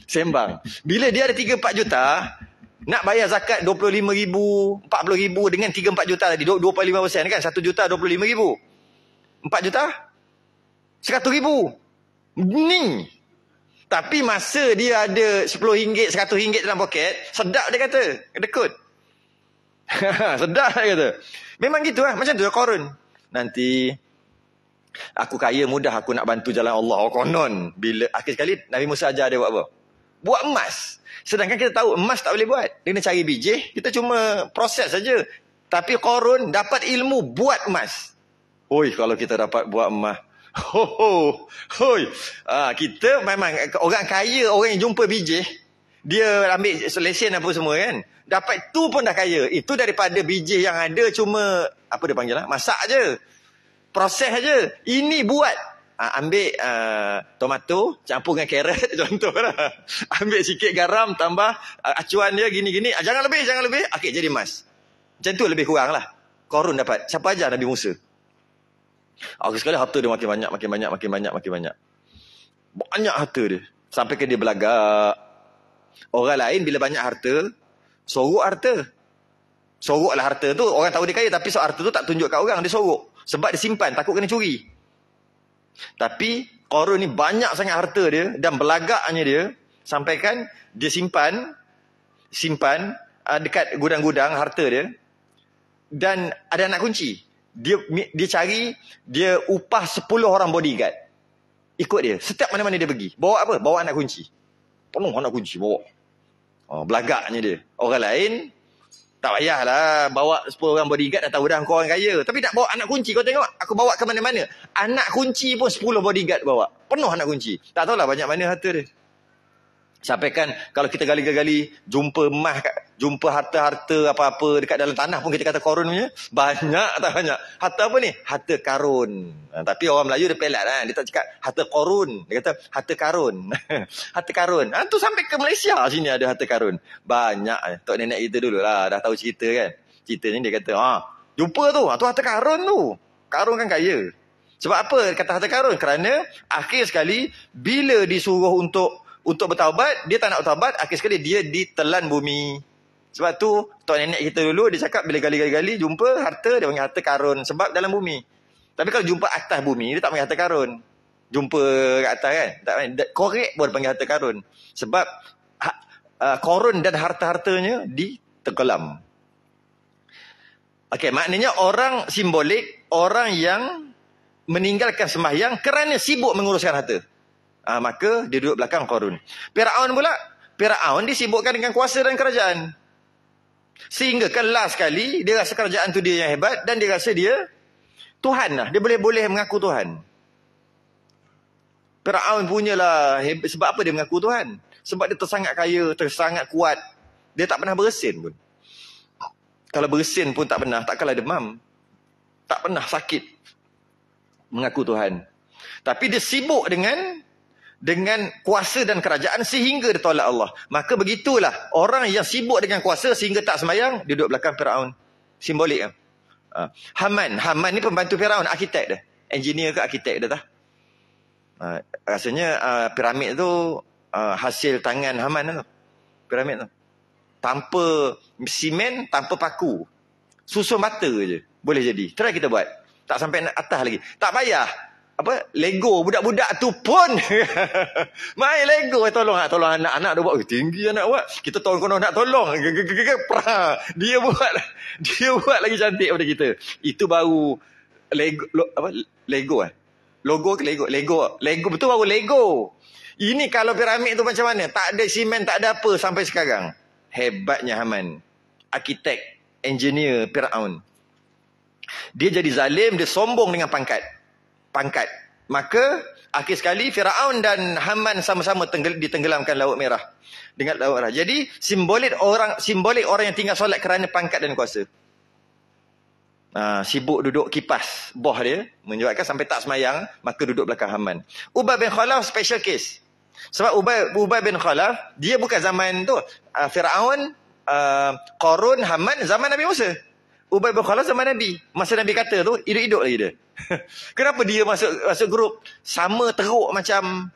sembang. Bila dia ada 3 4 juta, nak bayar zakat 25 ribu, 40 ribu dengan 3 4 juta tadi 2.5 persen kan 1 juta 25 ribu. 4 juta 100 ribu. Ni. Tapi masa dia ada 10 ringgit, 100 ringgit dalam poket, sedap dia kata. Dekut. sedap dia kata. Memang gitu lah. Macam tu lah korun. Nanti aku kaya mudah aku nak bantu jalan Allah. Oh, konon. Bila akhir sekali Nabi Musa ajar dia buat apa? buat emas. Sedangkan kita tahu emas tak boleh buat. Dia kena cari biji, kita cuma proses saja. Tapi korun dapat ilmu buat emas. Oi, kalau kita dapat buat emas. Ho ho. Hoi. Ah, kita memang orang kaya, orang yang jumpa biji, dia ambil lesen apa semua kan. Dapat tu pun dah kaya. Itu daripada biji yang ada cuma apa dia panggil lah, masak aje. Proses aje. Ini buat Ah, ambil uh, tomato campur dengan carrot contohlah ambil sikit garam tambah uh, acuan dia gini-gini uh, jangan lebih jangan lebih okey jadi mas macam tu lebih kurang lah korun dapat siapa aja Nabi Musa Okey oh, sekali harta dia makin banyak makin banyak makin banyak makin banyak banyak harta dia sampai ke dia belagak orang lain bila banyak harta sorok harta soroklah harta tu orang tahu dia kaya tapi sok harta tu tak tunjuk kat orang dia sorok sebab dia simpan takut kena curi tapi Korun ni banyak sangat harta dia dan belagaknya dia sampaikan dia simpan simpan uh, dekat gudang-gudang harta dia dan ada anak kunci. Dia dia cari dia upah 10 orang bodyguard. Ikut dia. Setiap mana-mana dia pergi. Bawa apa? Bawa anak kunci. Penuh anak kunci bawa. Oh, belagaknya dia. Orang lain tak payahlah bawa 10 orang bodyguard dah tahu dah kau orang kaya. Tapi nak bawa anak kunci kau tengok aku bawa ke mana-mana. Anak kunci pun 10 bodyguard bawa. Penuh anak kunci. Tak tahulah banyak mana harta dia. Sampai kan kalau kita gali-gali jumpa emas jumpa harta-harta apa-apa dekat dalam tanah pun kita kata korun punya. Banyak tak banyak. Harta apa ni? Harta karun. Ha, tapi orang Melayu dia pelat kan. Dia tak cakap harta korun. Dia kata harta karun. harta karun. Ha, tu sampai ke Malaysia sini ada harta karun. Banyak. Tok nenek kita dulu lah. Dah tahu cerita kan. Cerita ni dia kata ha, jumpa tu. Ha, tu harta karun tu. Karun kan kaya. Sebab apa kata harta karun? Kerana akhir sekali bila disuruh untuk untuk bertaubat, dia tak nak bertaubat, akhir sekali dia ditelan bumi. Sebab tu, tuan nenek kita dulu, dia cakap bila gali-gali-gali, jumpa harta, dia panggil harta karun. Sebab dalam bumi. Tapi kalau jumpa atas bumi, dia tak panggil harta karun. Jumpa kat atas kan? Tak panggil. Korek pun panggil harta karun. Sebab ha, uh, korun dan harta-hartanya ditenggelam. Okey, maknanya orang simbolik, orang yang meninggalkan sembahyang kerana sibuk menguruskan harta uh, maka dia duduk belakang Qarun. Firaun pula, Firaun disibukkan dengan kuasa dan kerajaan. Sehingga kan last sekali dia rasa kerajaan tu dia yang hebat dan dia rasa dia Tuhan lah. Dia boleh-boleh mengaku Tuhan. Fir'aun punyalah hebat. sebab apa dia mengaku Tuhan? Sebab dia tersangat kaya, tersangat kuat. Dia tak pernah bersin pun. Kalau bersin pun tak pernah, takkanlah demam. Tak pernah sakit mengaku Tuhan. Tapi dia sibuk dengan dengan kuasa dan kerajaan sehingga ditolak Allah. Maka begitulah orang yang sibuk dengan kuasa sehingga tak semayang duduk belakang Firaun. Simbolik. Uh, Haman. Haman ni pembantu Firaun. Arkitek dia. Engineer ke arkitek dia tah. Uh, rasanya uh, piramid tu uh, hasil tangan Haman lah tu. Piramid tu. Tanpa simen, tanpa paku. Susun bata je. Boleh jadi. Try kita buat. Tak sampai atas lagi. Tak payah apa Lego budak-budak tu pun mai Lego eh, tolong nak ah, tolong anak-anak dia buat oh, tinggi anak buat kita tolong kau nak tolong dia buat dia buat lagi cantik pada kita itu baru Lego lo, apa Lego eh logo ke Lego Lego Lego betul baru Lego ini kalau piramid tu macam mana tak ada simen tak ada apa sampai sekarang hebatnya Haman arkitek engineer Firaun dia jadi zalim dia sombong dengan pangkat pangkat. Maka akhir sekali Firaun dan Haman sama-sama tenggel, ditenggelamkan laut merah. Dengan laut merah. Jadi simbolik orang simbolik orang yang tinggal solat kerana pangkat dan kuasa. Uh, sibuk duduk kipas boh dia menyebabkan sampai tak semayang maka duduk belakang Haman. Ubay bin Khalaf special case. Sebab Ubay, Ubay bin Khalaf dia bukan zaman tu. Uh, Firaun, uh, Haman zaman Nabi Musa. Ubay bin Khalaf zaman Nabi. Masa Nabi kata tu hidup-hidup lagi dia. Kenapa dia masuk masuk grup sama teruk macam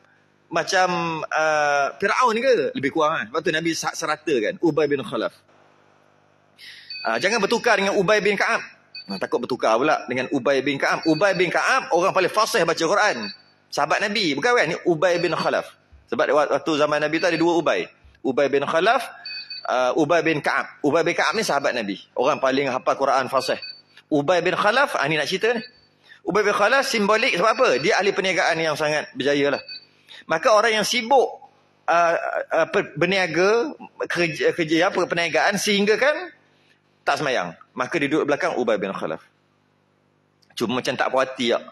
macam uh, Firaun ke? Lebih kurang kan. Lepas Nabi serata kan Ubay bin Khalaf. Uh, jangan bertukar dengan Ubay bin Ka'ab. Nah, takut bertukar pula dengan Ubay bin Ka'ab. Ubay bin Ka'ab orang paling fasih baca Quran. Sahabat Nabi. Bukan kan? Ini Ubay bin Khalaf. Sebab waktu zaman Nabi tu ada dua Ubay. Ubay bin Khalaf, uh, Ubay bin Ka'ab. Ubay bin Ka'ab ni sahabat Nabi. Orang paling hafal Quran fasih. Ubay bin Khalaf, ah, ni nak cerita ni. Ubay bin Khalaf simbolik sebab apa? Dia ahli perniagaan yang sangat berjaya lah. Maka orang yang sibuk uh, uh, berniaga, kerja, kerja apa, perniagaan sehingga kan tak semayang. Maka dia duduk belakang Ubay bin Khalaf. Cuma macam tak puas hati ya. Lah.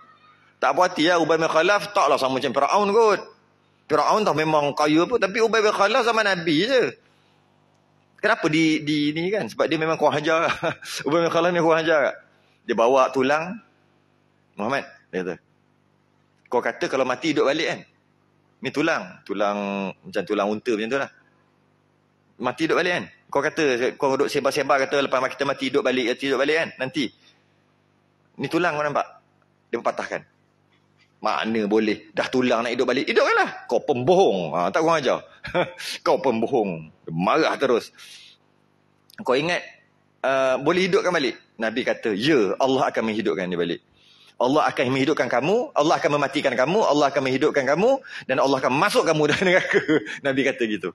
Tak puas hati ya lah, Ubay bin Khalaf lah sama macam Fir'aun kot. Fir'aun tak memang kaya pun. Tapi Ubay bin Khalaf zaman Nabi je. Kenapa di, di ni kan? Sebab dia memang kurang hajar. Lah. Ubay bin Khalaf ni kurang hajar. Dia bawa tulang, Muhammad, dia kata. Kau kata kalau mati hidup balik kan? Ni tulang. Tulang macam tulang unta macam tu lah. Mati hidup balik kan? Kau kata, kau duduk sebar-sebar kata lepas kita mati hidup balik, mati hidup balik kan? Nanti. Ni tulang kau nampak? Dia mempatahkan. Mana boleh? Dah tulang nak hidup balik. Hidup kan lah. Kau pembohong. Ha, tak kau ajar. kau pembohong. Marah terus. Kau ingat uh, boleh hidupkan balik? Nabi kata, ya Allah akan menghidupkan dia balik. Allah akan menghidupkan kamu, Allah akan mematikan kamu, Allah akan menghidupkan kamu dan Allah akan masuk kamu dalam neraka. Nabi kata gitu.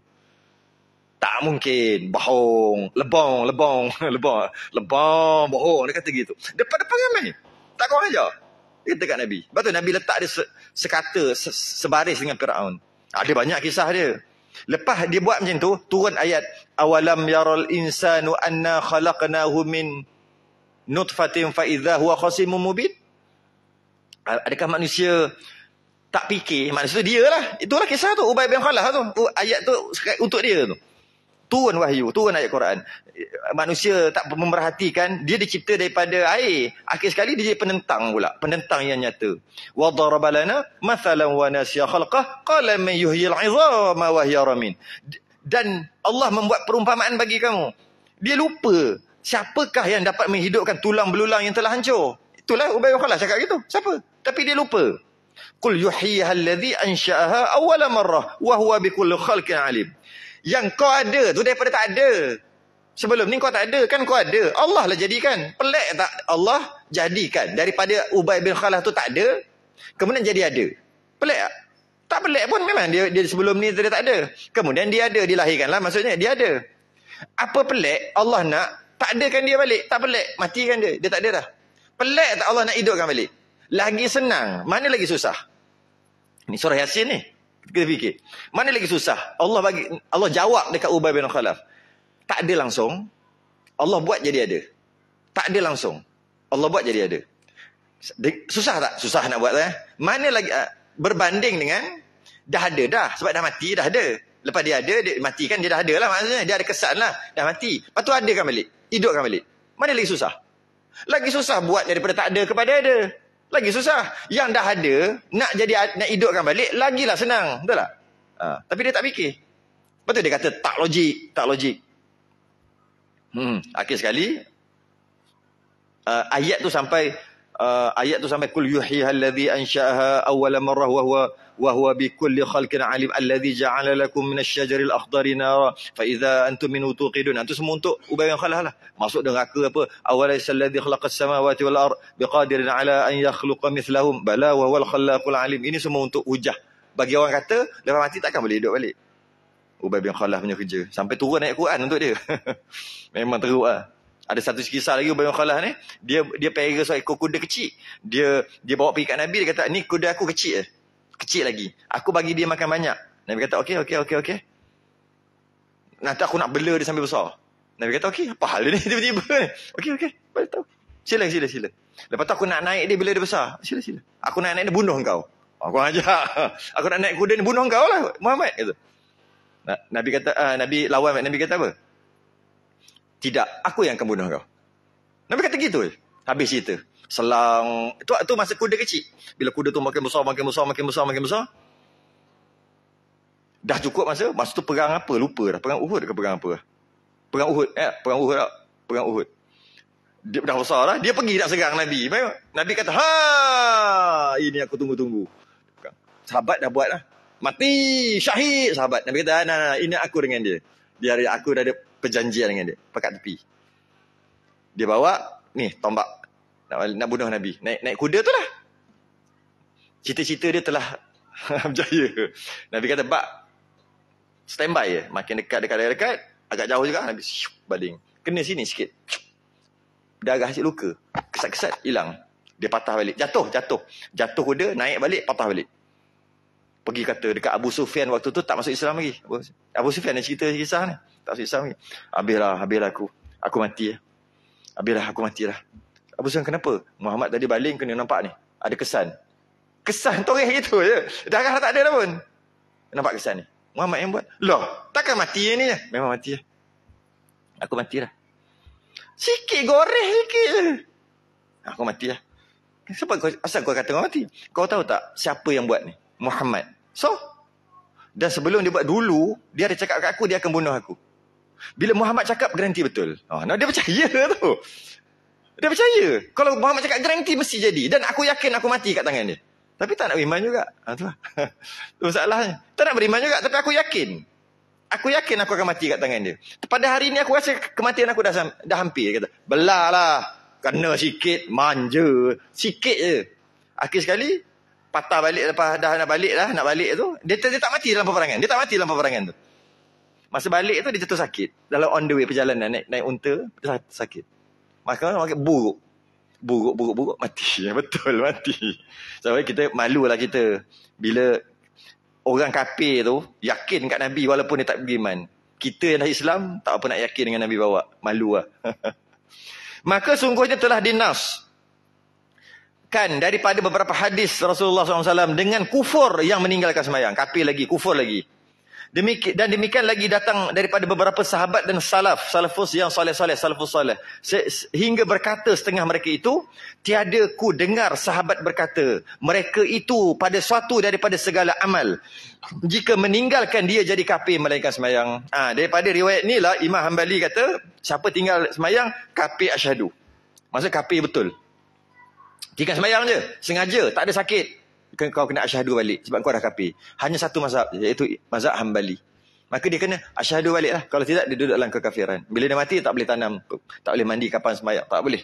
Tak mungkin. Bohong. Lebong, lebong, lebong. Lebong, bohong. Dia kata gitu. Depan-depan ramai. Tak kau aja. Dia kata kat Nabi. Lepas tu Nabi letak dia sekata, sebaris dengan Fir'aun. Ada ah, banyak kisah dia. Lepas dia buat macam tu, turun ayat. Awalam yaral insanu anna khalaqnahu min nutfatin fa'idha huwa khasimun mubin adakah manusia tak fikir manusia tu dia lah itulah kisah tu Ubay bin Khalaf tu ayat tu untuk dia tu turun wahyu turun ayat Quran manusia tak memerhatikan dia dicipta daripada air akhir sekali dia jadi penentang pula penentang yang nyata wa darabalana mathalan wa nasiya khalqah qala man yuhyil izama wa ramin dan Allah membuat perumpamaan bagi kamu dia lupa siapakah yang dapat menghidupkan tulang belulang yang telah hancur itulah Ubay bin Khalaf cakap gitu siapa tapi dia lupa kul yuhyiha allazi ansha'aha awwala marrah wa huwa bikulli khalqin alim yang kau ada tu daripada tak ada sebelum ni kau tak ada kan kau ada Allah lah jadikan pelik tak Allah jadikan daripada Ubay bin Khalaf tu tak ada kemudian jadi ada pelik tak tak pelik pun memang dia, dia sebelum ni dia tak ada kemudian dia ada dilahirkanlah maksudnya dia ada apa pelik Allah nak tak adakan dia balik tak pelik matikan dia dia tak ada dah pelik tak Allah nak hidupkan balik lagi senang. Mana lagi susah? Ini surah Yasin ni. Kita fikir. Mana lagi susah? Allah bagi Allah jawab dekat Ubay bin Khalaf. Tak ada langsung. Allah buat jadi ada. Tak ada langsung. Allah buat jadi ada. Susah tak? Susah nak buat eh? Mana lagi eh, berbanding dengan dah ada dah. Sebab dah mati, dah ada. Lepas dia ada, dia mati kan dia dah ada lah maksudnya. Dia ada kesan lah. Dah mati. Lepas tu ada kan balik. Hidup balik. Mana lagi susah? Lagi susah buat daripada tak ada kepada ada lagi susah. Yang dah ada, nak jadi nak hidupkan balik, lagilah senang. Betul tak? Ha. tapi dia tak fikir. Lepas tu dia kata, tak logik, tak logik. Hmm. Akhir sekali, uh, ayat tu sampai, uh, ayat tu sampai, Kul yuhiha alladhi ansha'aha awalamarrah wahuwa. وهو بكل خلق عليم الذي جعل لكم من الشجر الاخضر نارا فاذا انتم منه توقدون انتم semua untuk ubay yang khalah lah masuk neraka apa awalaysa alladhi khalaqas samawati wal ard biqadirin ala an yakhluqa mithlahum bala wa huwal khalaqul alim ini semua untuk hujah bagi orang kata lepas mati takkan boleh hidup balik Ubay bin Khalaf punya kerja. Sampai turun ayat Quran untuk dia. Memang teruk lah. Ada satu kisah lagi Ubay bin Khalaf ni. Dia dia pergi seekor kuda kecil. Dia dia bawa pergi kat Nabi. Dia kata, ni kuda aku kecil Eh kecil lagi. Aku bagi dia makan banyak. Nabi kata, okey, okey, okey, okey. Nanti aku nak bela dia sampai besar. Nabi kata, okey, apa hal ni tiba-tiba ni? Okey, okey, boleh tahu. Sila, sila, sila. Lepas tu aku nak naik dia bila dia besar. Sila, sila. Aku nak naik dia bunuh kau. Aku ajak. Aku nak naik kuda ni bunuh kau lah, Muhammad. Kata. Nabi kata, uh, Nabi lawan, Nabi kata apa? Tidak, aku yang akan bunuh kau. Nabi kata gitu. Eh. Habis cerita selang itu tu masa kuda kecil bila kuda tu makin besar makin besar makin besar makin besar dah cukup masa masa tu perang apa lupa dah perang Uhud ke perang apa perang Uhud eh perang Uhud tak perang Uhud dia dah besar lah. Dia pergi nak serang Nabi. Nabi kata, ha, ini aku tunggu-tunggu. Sahabat dah buat lah. Mati, syahid sahabat. Nabi kata, ah, nah, nah, ini aku dengan dia. Dia aku dah ada perjanjian dengan dia. Pakat tepi. Dia bawa, ni tombak nak, nak bunuh Nabi. Naik naik kuda tu lah. Cita-cita dia telah berjaya. Nabi kata, bak, standby je. Makin dekat, dekat, dekat, dekat. Agak jauh juga. Nabi syup, baling. Kena sini sikit. agak asyik luka. Kesat-kesat, hilang. Dia patah balik. Jatuh, jatuh. Jatuh kuda, naik balik, patah balik. Pergi kata dekat Abu Sufyan waktu tu tak masuk Islam lagi. Abu, Abu Sufyan yang cerita kisah ni. Tak masuk Islam lagi. Habislah, habislah aku. Aku mati. Lah. Habislah, aku mati lah. Abu Sufyan kenapa? Muhammad tadi baling kena nampak ni. Ada kesan. Kesan torih gitu je. Darah tak ada dah pun. Nampak kesan ni. Muhammad yang buat. Loh, takkan mati yang ni je. Memang mati je. Aku mati lah. Sikit goreh, sikit je. Aku mati lah. Sebab kau, asal kau kata kau mati? Kau tahu tak siapa yang buat ni? Muhammad. So, dan sebelum dia buat dulu, dia ada cakap kat aku, dia akan bunuh aku. Bila Muhammad cakap, berhenti betul. Oh, nah dia percaya tu. Dia percaya. Kalau Muhammad cakap guarantee mesti jadi. Dan aku yakin aku mati kat tangan dia. Tapi tak nak beriman juga. Ha, tu lah. tu masalahnya. Tak nak beriman juga tapi aku yakin. Aku yakin aku akan mati kat tangan dia. Pada hari ini aku rasa kematian aku dah, dah hampir. Dia kata, belalah. Kena sikit, manja. Sikit je. Akhir sekali, patah balik lepas dah nak balik lah. Nak balik tu. Dia, dia tak mati dalam peperangan. Dia tak mati dalam peperangan tu. Masa balik tu dia jatuh sakit. Dalam on the way perjalanan naik, naik unta, dia sakit. Maka orang panggil buruk. Buruk, buruk, buruk, mati. Ya, betul, mati. Sebab kita malu lah kita. Bila orang kafir tu yakin kat Nabi walaupun dia tak beriman. Kita yang dah Islam, tak apa nak yakin dengan Nabi bawa. Malu lah. Maka sungguhnya telah dinas. Kan daripada beberapa hadis Rasulullah SAW dengan kufur yang meninggalkan semayang. Kapi lagi, kufur lagi. Demikian dan demikian lagi datang daripada beberapa sahabat dan salaf, salafus yang soleh-soleh, salafus soleh. Sehingga berkata setengah mereka itu, tiada ku dengar sahabat berkata, mereka itu pada suatu daripada segala amal. Jika meninggalkan dia jadi kafir melainkan semayang. Ha, daripada riwayat ni lah, Imam Hanbali kata, siapa tinggal semayang, kafir asyadu. Maksudnya kafir betul. Tinggal semayang je, sengaja, tak ada sakit. Kan kau kena asyhadu balik sebab kau dah kafir. Hanya satu mazhab iaitu mazhab Hambali. Maka dia kena asyhadu lah. Kalau tidak dia duduk dalam kekafiran. Bila dia mati tak boleh tanam, tak boleh mandi kapan sembahyang, tak boleh.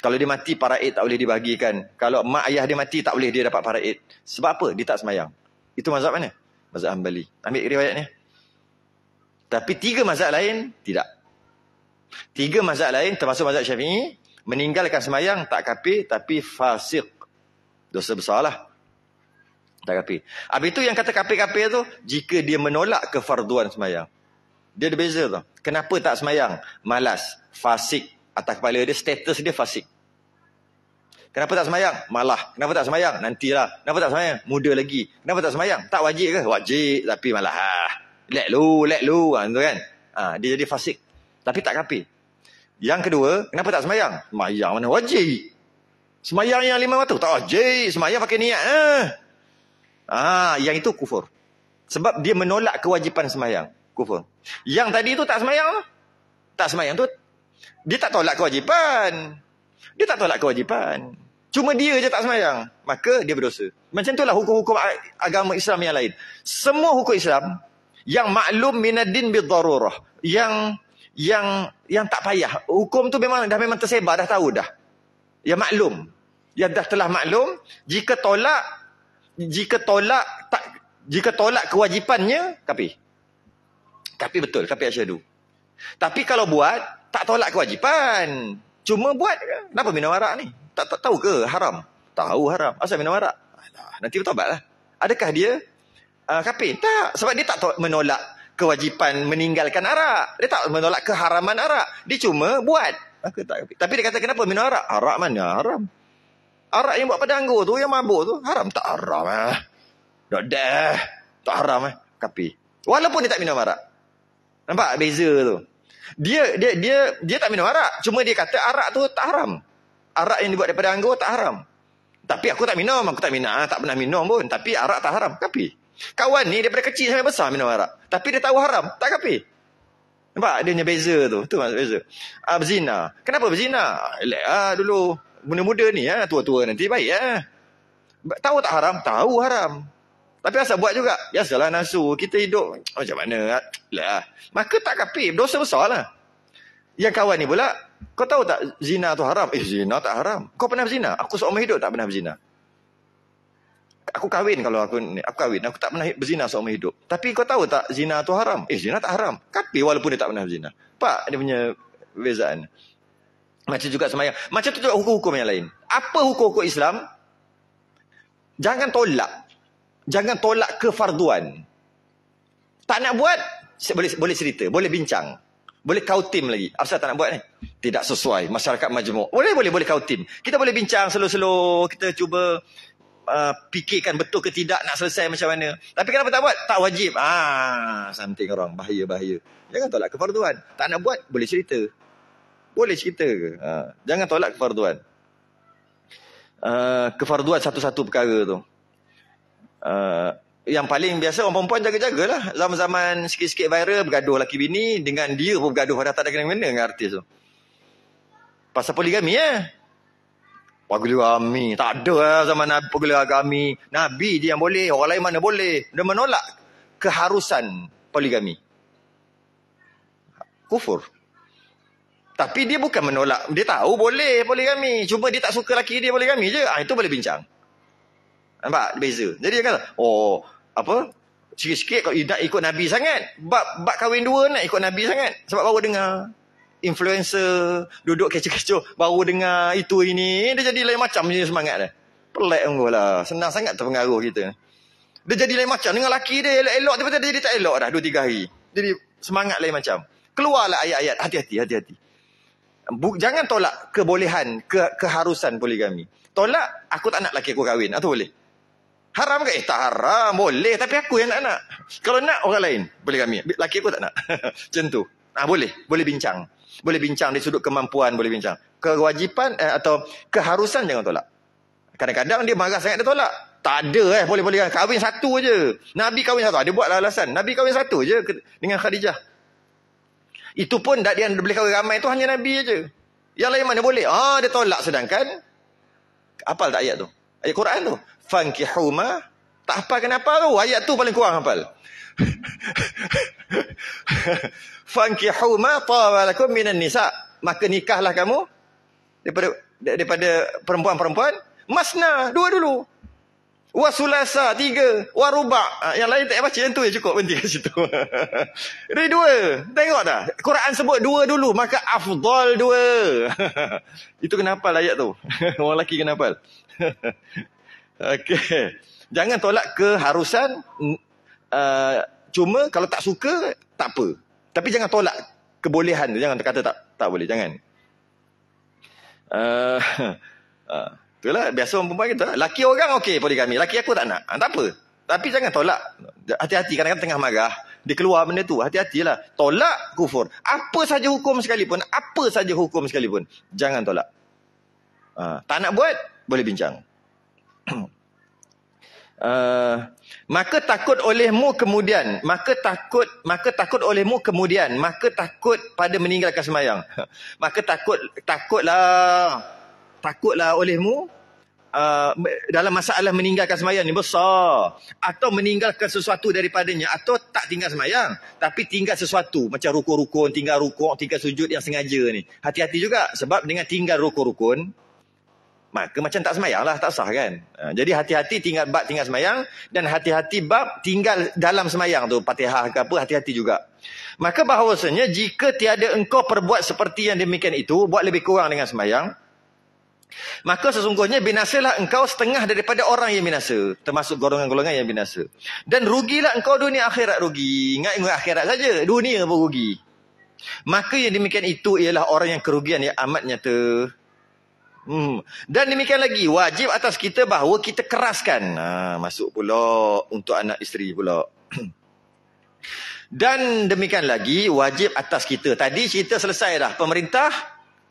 Kalau dia mati paraid tak boleh dibahagikan. Kalau mak ayah dia mati tak boleh dia dapat paraid. Sebab apa? Dia tak semayang. Itu mazhab mana? Mazhab Hambali. Ambil riwayatnya. Tapi tiga mazhab lain tidak. Tiga mazhab lain termasuk mazhab Syafi'i meninggalkan semayang tak kafir tapi fasik. Dosa besarlah. Tak kapi. Habis itu yang kata kapi-kapi tu, jika dia menolak kefarduan semayang. Dia ada beza tu. Kenapa tak semayang? Malas. Fasik. Atas kepala dia, status dia fasik. Kenapa tak semayang? Malah. Kenapa tak semayang? Nantilah. Kenapa tak semayang? Muda lagi. Kenapa tak semayang? Tak wajib ke? Wajib. Tapi malah. Ha. Let lu, let lu. Ha, tu kan? Ha, dia jadi fasik. Tapi tak kapi. Yang kedua, kenapa tak semayang? Semayang mana? Wajib. Semayang yang lima waktu. Tak wajib. Semayang pakai niat. Ha. Ah, yang itu kufur. Sebab dia menolak kewajipan semayang. Kufur. Yang tadi itu tak semayang. Tak semayang tu. Dia tak tolak kewajipan. Dia tak tolak kewajipan. Cuma dia je tak semayang. Maka dia berdosa. Macam itulah hukum-hukum agama Islam yang lain. Semua hukum Islam yang maklum minadin bidarurah. Yang yang yang tak payah. Hukum tu memang dah memang tersebar. Dah tahu dah. Yang maklum. Yang dah telah maklum. Jika tolak, jika tolak tak jika tolak kewajipannya tapi tapi betul tapi asyadu tapi kalau buat tak tolak kewajipan cuma buat kenapa minum arak ni tak, tak tahu ke haram tahu haram asal minum arak nanti bertobatlah adakah dia uh, ah, kapi tak sebab dia tak to- menolak kewajipan meninggalkan arak dia tak menolak keharaman arak dia cuma buat Aku tak, tapi dia kata kenapa minum arak arak mana haram Arak yang buat pada anggur tu, yang mabuk tu, haram tak haram eh. Tak dah. Tak haram eh. Kapi. Walaupun dia tak minum arak. Nampak beza tu. Dia dia dia dia tak minum arak. Cuma dia kata arak tu tak haram. Arak yang dibuat daripada anggur tak haram. Tapi aku tak minum. Aku tak minum. Ah, tak pernah minum pun. Tapi arak tak haram. Kapi. Kawan ni daripada kecil sampai besar minum arak. Tapi dia tahu haram. Tak kapi. Nampak? Dia punya beza tu. Tu maksud beza. Ah, berzina. Kenapa berzina? Elek ah, dulu muda-muda ni ya, tua-tua nanti baik ya. Tahu tak haram? Tahu haram. Tapi asal buat juga. Ya salah nasu. Kita hidup oh, macam mana? Ah, lah. Maka tak kapi. Dosa besar lah. Yang kawan ni pula. Kau tahu tak zina tu haram? Eh zina tak haram. Kau pernah berzina? Aku seumur hidup tak pernah berzina. Aku kahwin kalau aku ni. Aku kahwin. Aku tak pernah berzina seumur hidup. Tapi kau tahu tak zina tu haram? Eh zina tak haram. Kapi walaupun dia tak pernah berzina. Pak dia punya bezaan. Macam juga semayang. Macam tu juga hukum-hukum yang lain. Apa hukum-hukum Islam? Jangan tolak. Jangan tolak kefarduan. Tak nak buat, boleh boleh cerita, boleh bincang. Boleh kau tim lagi. Apa tak nak buat ni? Tidak sesuai masyarakat majmuk. Boleh boleh boleh kau tim. Kita boleh bincang slow-slow, kita cuba uh, fikirkan betul ke tidak nak selesai macam mana. Tapi kenapa tak buat? Tak wajib. Ah, something orang bahaya-bahaya. Jangan tolak kefarduan. Tak nak buat, boleh cerita. Boleh cerita ke? Ha. Jangan tolak kefarduan. Uh, kefarduan satu-satu perkara tu. Uh, yang paling biasa orang perempuan jaga-jagalah. Zaman-zaman sikit-sikit viral bergaduh laki bini dengan dia pun bergaduh pada tak ada kena-kena dengan artis tu. Pasal poligami ya. Poligami. Tak ada lah zaman Nabi poligami. Nabi dia yang boleh. Orang lain mana boleh. Dia menolak keharusan poligami. Kufur. Tapi dia bukan menolak. Dia tahu boleh boleh kami. Cuma dia tak suka laki dia poligami je. Ah itu boleh bincang. Nampak? Beza. Jadi dia kata, oh, apa? Sikit-sikit kalau nak ikut Nabi sangat. Bab, bab kahwin dua nak ikut Nabi sangat. Sebab baru dengar. Influencer, duduk kecoh-kecoh. Baru dengar itu ini. Dia jadi lain macam je semangat dia. Pelik pun Senang sangat terpengaruh kita. Dia jadi lain macam. Dengar laki dia elok-elok. Tiba-tiba dia jadi tak elok dah. Dua, tiga hari. Jadi semangat lain macam. Keluarlah ayat-ayat. Hati-hati, hati-hati bu, jangan tolak kebolehan, ke, keharusan poligami. Tolak, aku tak nak laki aku kahwin. Atau boleh? Haram ke? Eh, tak haram. Boleh. Tapi aku yang tak nak. Kalau nak, orang lain. Poligami. Laki aku tak nak. Macam tu. Ah, boleh. Boleh bincang. Boleh bincang dari sudut kemampuan. Boleh bincang. Kewajipan eh, atau keharusan jangan tolak. Kadang-kadang dia marah sangat dia tolak. Tak ada eh boleh-boleh kahwin satu je. Nabi kahwin satu. Dia buatlah alasan. Nabi kahwin satu je dengan Khadijah. Itu pun tak dia boleh kawin ramai tu hanya Nabi aja. Yang lain mana boleh? Ah dia tolak sedangkan apal tak ayat tu? Ayat Quran tu. Fankihu ma tak apa kenapa tu? Oh, ayat tu paling kurang hafal. Fankihu ma tawalakum minan nisa. Maka nikahlah kamu daripada daripada perempuan-perempuan masna dua dulu Wa sulasa, tiga. Wa rubak. Ha, yang lain tak payah baca, yang tu je cukup. Berhenti kat situ. Ini dua. Tengok dah. Quran sebut dua dulu. Maka afdol dua. Itu kenapa ayat tu. Orang lelaki kenapa. Okey. Jangan tolak keharusan. Uh, cuma kalau tak suka, tak apa. Tapi jangan tolak kebolehan tu. Jangan kata tak tak boleh. Jangan. Uh, uh. Itulah biasa orang perempuan kita. Lah. Laki orang okey poligami. Laki aku tak nak. Ha, tak apa. Tapi jangan tolak. Hati-hati kadang-kadang tengah marah. Dia keluar benda tu. Hati-hatilah. Tolak kufur. Apa saja hukum sekalipun. Apa saja hukum sekalipun. Jangan tolak. Ha, tak nak buat. Boleh bincang. uh, maka takut olehmu kemudian. Maka takut. Maka takut olehmu kemudian. Maka takut pada meninggalkan semayang. maka takut. Takutlah. Takutlah takutlah olehmu uh, dalam masalah meninggalkan semayang ni besar atau meninggalkan sesuatu daripadanya atau tak tinggal semayang tapi tinggal sesuatu macam rukun-rukun tinggal rukun tinggal sujud yang sengaja ni hati-hati juga sebab dengan tinggal rukun-rukun maka macam tak semayang lah tak sah kan uh, jadi hati-hati tinggal bab tinggal semayang dan hati-hati bab tinggal dalam semayang tu patihah ke apa hati-hati juga maka bahawasanya jika tiada engkau perbuat seperti yang demikian itu buat lebih kurang dengan semayang Maka sesungguhnya binasalah engkau setengah daripada orang yang binasa. Termasuk golongan-golongan yang binasa. Dan rugilah engkau dunia akhirat rugi. Ingat ingat akhirat saja. Dunia pun rugi. Maka yang demikian itu ialah orang yang kerugian yang amat nyata. Hmm. Dan demikian lagi. Wajib atas kita bahawa kita keraskan. Ha, masuk pula untuk anak isteri pula. Dan demikian lagi wajib atas kita. Tadi cerita selesai dah. Pemerintah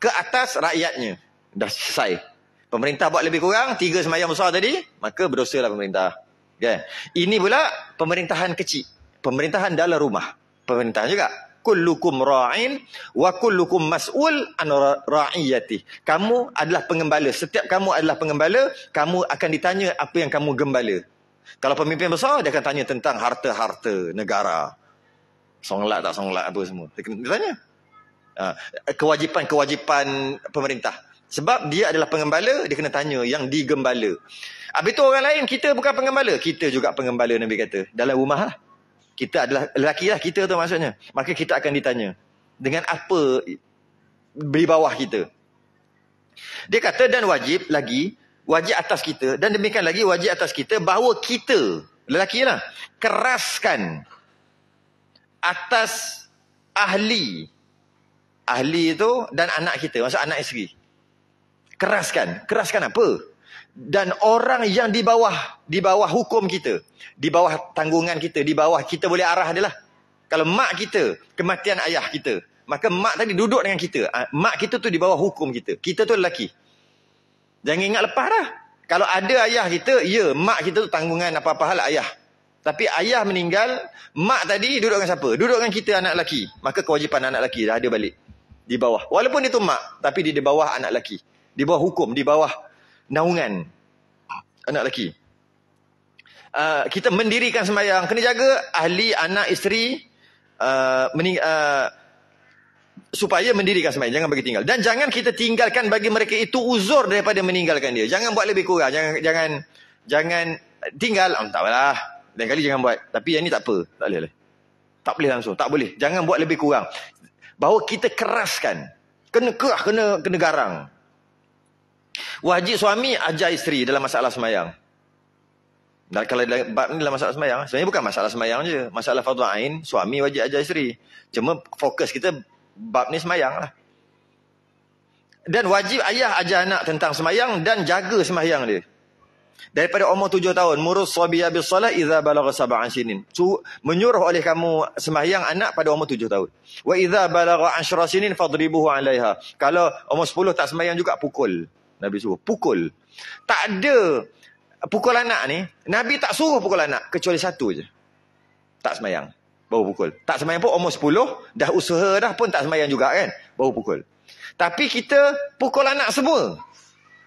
ke atas rakyatnya dah selesai. Pemerintah buat lebih kurang, tiga semayang besar tadi, maka berdosa lah pemerintah. Okay. Ini pula pemerintahan kecil. Pemerintahan dalam rumah. Pemerintahan juga. Kullukum ra'in wa kullukum mas'ul an ra'iyati. Kamu adalah pengembala. Setiap kamu adalah pengembala, kamu akan ditanya apa yang kamu gembala. Kalau pemimpin besar, dia akan tanya tentang harta-harta negara. Songlat tak songlat apa semua. Dia tanya. Ha. Kewajipan-kewajipan pemerintah. Sebab dia adalah pengembala, dia kena tanya yang digembala. Habis tu orang lain, kita bukan pengembala. Kita juga pengembala, Nabi kata. Dalam rumah lah. Kita adalah lelaki lah kita tu maksudnya. Maka kita akan ditanya. Dengan apa beri bawah kita. Dia kata dan wajib lagi, wajib atas kita. Dan demikian lagi wajib atas kita bahawa kita, lelaki lah, keraskan atas ahli. Ahli tu dan anak kita, maksud anak isteri keraskan. Keraskan apa? Dan orang yang di bawah, di bawah hukum kita, di bawah tanggungan kita, di bawah kita boleh arah dia lah. Kalau mak kita, kematian ayah kita, maka mak tadi duduk dengan kita. Ah, mak kita tu di bawah hukum kita. Kita tu lelaki. Jangan ingat lepas dah. Kalau ada ayah kita, ya, mak kita tu tanggungan apa-apa hal ayah. Tapi ayah meninggal, mak tadi duduk dengan siapa? Duduk dengan kita anak lelaki. Maka kewajipan anak lelaki dah ada balik. Di bawah. Walaupun dia tu mak, tapi dia di bawah anak lelaki di bawah hukum, di bawah naungan anak lelaki. Uh, kita mendirikan semayang, kena jaga ahli, anak, isteri uh, ah, mening- uh, ah, supaya mendirikan semayang, jangan bagi tinggal. Dan jangan kita tinggalkan bagi mereka itu uzur daripada meninggalkan dia. Jangan buat lebih kurang, jangan jangan jangan tinggal, oh, tak apalah. Lain kali jangan buat, tapi yang ni tak apa, tak boleh. Lah. Tak boleh langsung, tak boleh. Jangan buat lebih kurang. Bahawa kita keraskan, kena kerah, kena, kena garang. Wajib suami ajar isteri dalam masalah semayang. Dan kalau dalam bab ni dalam masalah semayang, sebenarnya bukan masalah semayang je. Masalah fardu ain, suami wajib ajar isteri. Cuma fokus kita bab ni semayang lah. Dan wajib ayah ajar anak tentang semayang dan jaga semayang dia. Daripada umur tujuh tahun, murus sabiya bis salat idza balagha sab'an sinin. menyuruh oleh kamu semayang anak pada umur tujuh tahun. Wa idza balagha ashra sinin fadribuhu 'alaiha. Kalau umur sepuluh tak semayang juga pukul. Nabi suruh pukul. Tak ada pukul anak ni. Nabi tak suruh pukul anak kecuali satu je. Tak semayang. Baru pukul. Tak semayang pun umur sepuluh Dah usaha dah pun tak semayang juga kan. Baru pukul. Tapi kita pukul anak semua.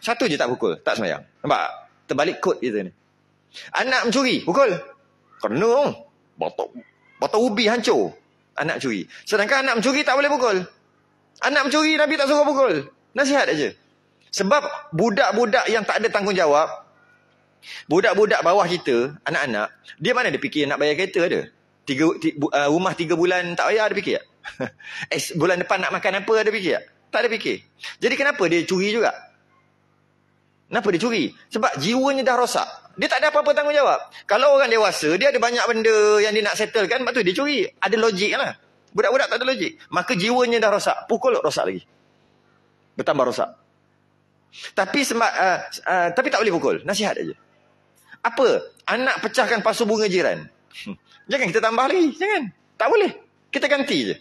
Satu je tak pukul. Tak semayang. Nampak? Terbalik kod kita ni. Anak mencuri. Pukul. Kena. Batu. Batu ubi hancur. Anak curi. Sedangkan anak mencuri tak boleh pukul. Anak mencuri Nabi tak suruh pukul. Nasihat aja. Sebab budak-budak yang tak ada tanggungjawab, budak-budak bawah kita, anak-anak, dia mana dia fikir nak bayar kereta ada? Tiga, tiga, uh, rumah tiga bulan tak bayar, ada fikir tak? eh, bulan depan nak makan apa, ada fikir tak? Tak ada fikir. Jadi kenapa dia curi juga? Kenapa dia curi? Sebab jiwanya dah rosak. Dia tak ada apa-apa tanggungjawab. Kalau orang dewasa, dia ada banyak benda yang dia nak settle kan. Sebab tu dia curi. Ada logik lah. Budak-budak tak ada logik. Maka jiwanya dah rosak. Pukul rosak lagi. Bertambah rosak. Tapi sembah eh, uh, eh, uh, tapi tak boleh pukul. Nasihat aja. Apa? Anak pecahkan pasu bunga jiran. Hmm. Jangan kita tambah lagi, jangan. Tak boleh. Kita ganti je.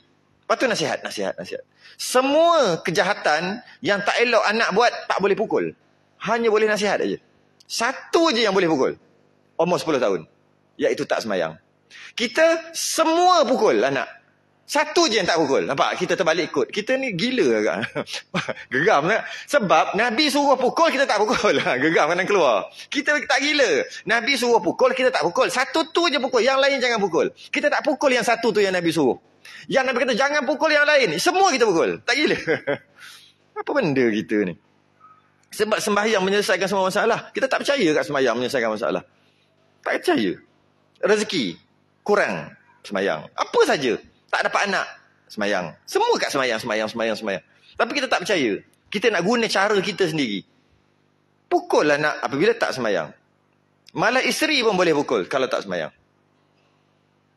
tu nasihat, nasihat, nasihat. Semua kejahatan yang tak elok anak buat tak boleh pukul. Hanya boleh nasihat aja. Satu aja yang boleh pukul. Umur 10 tahun. Iaitu tak semayang. Kita semua pukul anak. Satu je yang tak pukul. Nampak? Kita terbalik kot. Kita ni gila agak. Kan? Geram tak? Kan? Sebab Nabi suruh pukul, kita tak pukul. Ha, geram kanan keluar. Kita tak gila. Nabi suruh pukul, kita tak pukul. Satu tu je pukul. Yang lain jangan pukul. Kita tak pukul yang satu tu yang Nabi suruh. Yang Nabi kata, jangan pukul yang lain. Semua kita pukul. Tak gila. Apa benda kita ni? Sebab sembahyang menyelesaikan semua masalah. Kita tak percaya kat sembahyang menyelesaikan masalah. Tak percaya. Rezeki. Kurang. Sembahyang. Apa saja tak dapat anak semayang. Semua kat semayang, semayang, semayang, semayang. Tapi kita tak percaya. Kita nak guna cara kita sendiri. Pukul anak apabila tak semayang. Malah isteri pun boleh pukul kalau tak semayang.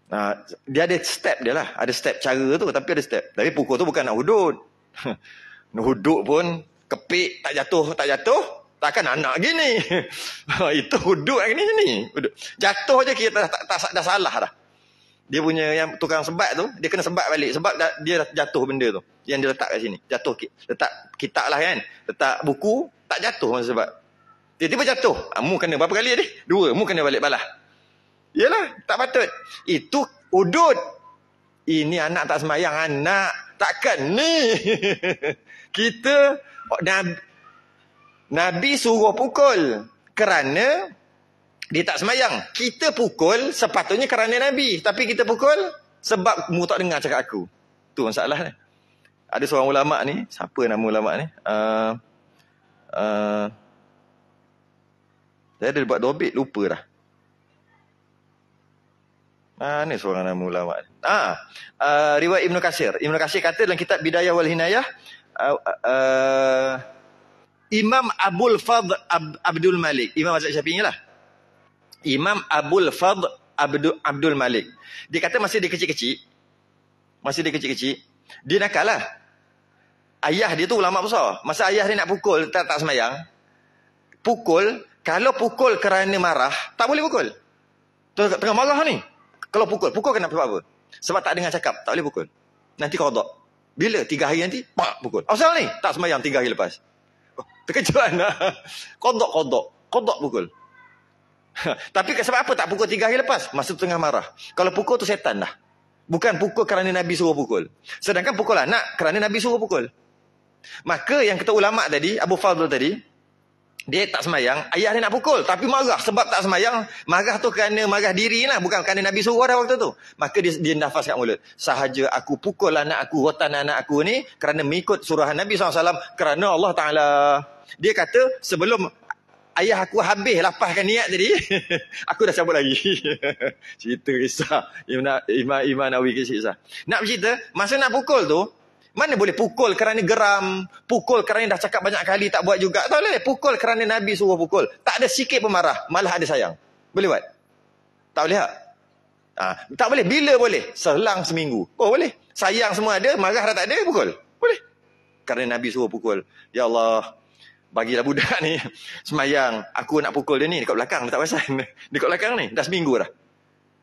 Nah, ha, dia ada step dia lah. Ada step cara tu tapi ada step. Tapi pukul tu bukan nak hudut. hudut pun kepik tak jatuh, tak jatuh. Takkan anak gini. Ha, itu hudut yang ni. Jatuh je kita tak, tak, tak, dah salah dah dia punya yang tukang sebat tu dia kena sebat balik sebab dia jatuh benda tu yang dia letak kat sini jatuh letak kitab lah kan letak buku tak jatuh masa sebab dia tiba jatuh ha, mu kena berapa kali ni, dua mu kena balik balah yalah tak patut itu udut ini anak tak semayang anak takkan ni kita oh, Nabi, Nabi suruh pukul kerana dia tak semayang. Kita pukul sepatutnya kerana Nabi. Tapi kita pukul sebab mu tak dengar cakap aku. Tu masalah ni. Ada seorang ulama' ni. Siapa nama ulama' ni? Uh, uh, dia ada buat dobit. Lupa dah. Ah, ni seorang nama ulama. Ah, uh, riwayat Ibn Kasir. Ibn Kasir kata dalam kitab Bidayah wal Hinayah, uh, uh, Imam Abdul Fadl Ab- Abdul Malik. Imam Mazhab Syafi'i lah. Imam Abul Fadl Abdul, Abdul Malik. Dia kata masih dia kecil-kecil. Masih dia kecil-kecil. Dia nakal lah. Ayah dia tu ulama besar. Masa ayah dia nak pukul, tak, tak semayang. Pukul, kalau pukul kerana marah, tak boleh pukul. tengah marah ni. Kalau pukul, pukul kena apa, apa Sebab tak dengar cakap, tak boleh pukul. Nanti kodok. Bila? Tiga hari nanti, pak, pukul. Asal ni? Tak semayang tiga hari lepas. Oh, terkejut anak. Lah. Kodok, kodok. Kodok pukul. Tapi sebab apa tak pukul tiga hari lepas? Masa tu tengah marah. Kalau pukul tu setan lah. Bukan pukul kerana Nabi suruh pukul. Sedangkan pukul anak kerana Nabi suruh pukul. Maka yang kata ulama tadi, Abu Fadl tadi, dia tak semayang, ayah dia nak pukul. Tapi marah sebab tak semayang. Marah tu kerana marah diri lah. Bukan kerana Nabi suruh dah waktu tu. Maka dia, dia nafas kat mulut. Sahaja aku pukul anak aku, rotan anak aku ni kerana mengikut suruhan Nabi SAW. Kerana Allah Ta'ala. Dia kata sebelum ayah aku habis lapaskan niat tadi. aku dah cabut lagi. cerita kisah. Iman, Iman, Iman Awi kisah. Nak bercerita, masa nak pukul tu, mana boleh pukul kerana geram, pukul kerana dah cakap banyak kali tak buat juga. Tak boleh pukul kerana Nabi suruh pukul. Tak ada sikit pun marah, malah ada sayang. Boleh buat? Tak boleh tak? Ha, tak boleh. Bila boleh? Selang seminggu. Oh boleh. Sayang semua ada, marah dah tak ada, pukul. Boleh. Kerana Nabi suruh pukul. Ya Allah, bagi bagilah budak ni semayang. Aku nak pukul dia ni dekat belakang. letak pasal. Dekat belakang ni. Dah seminggu dah.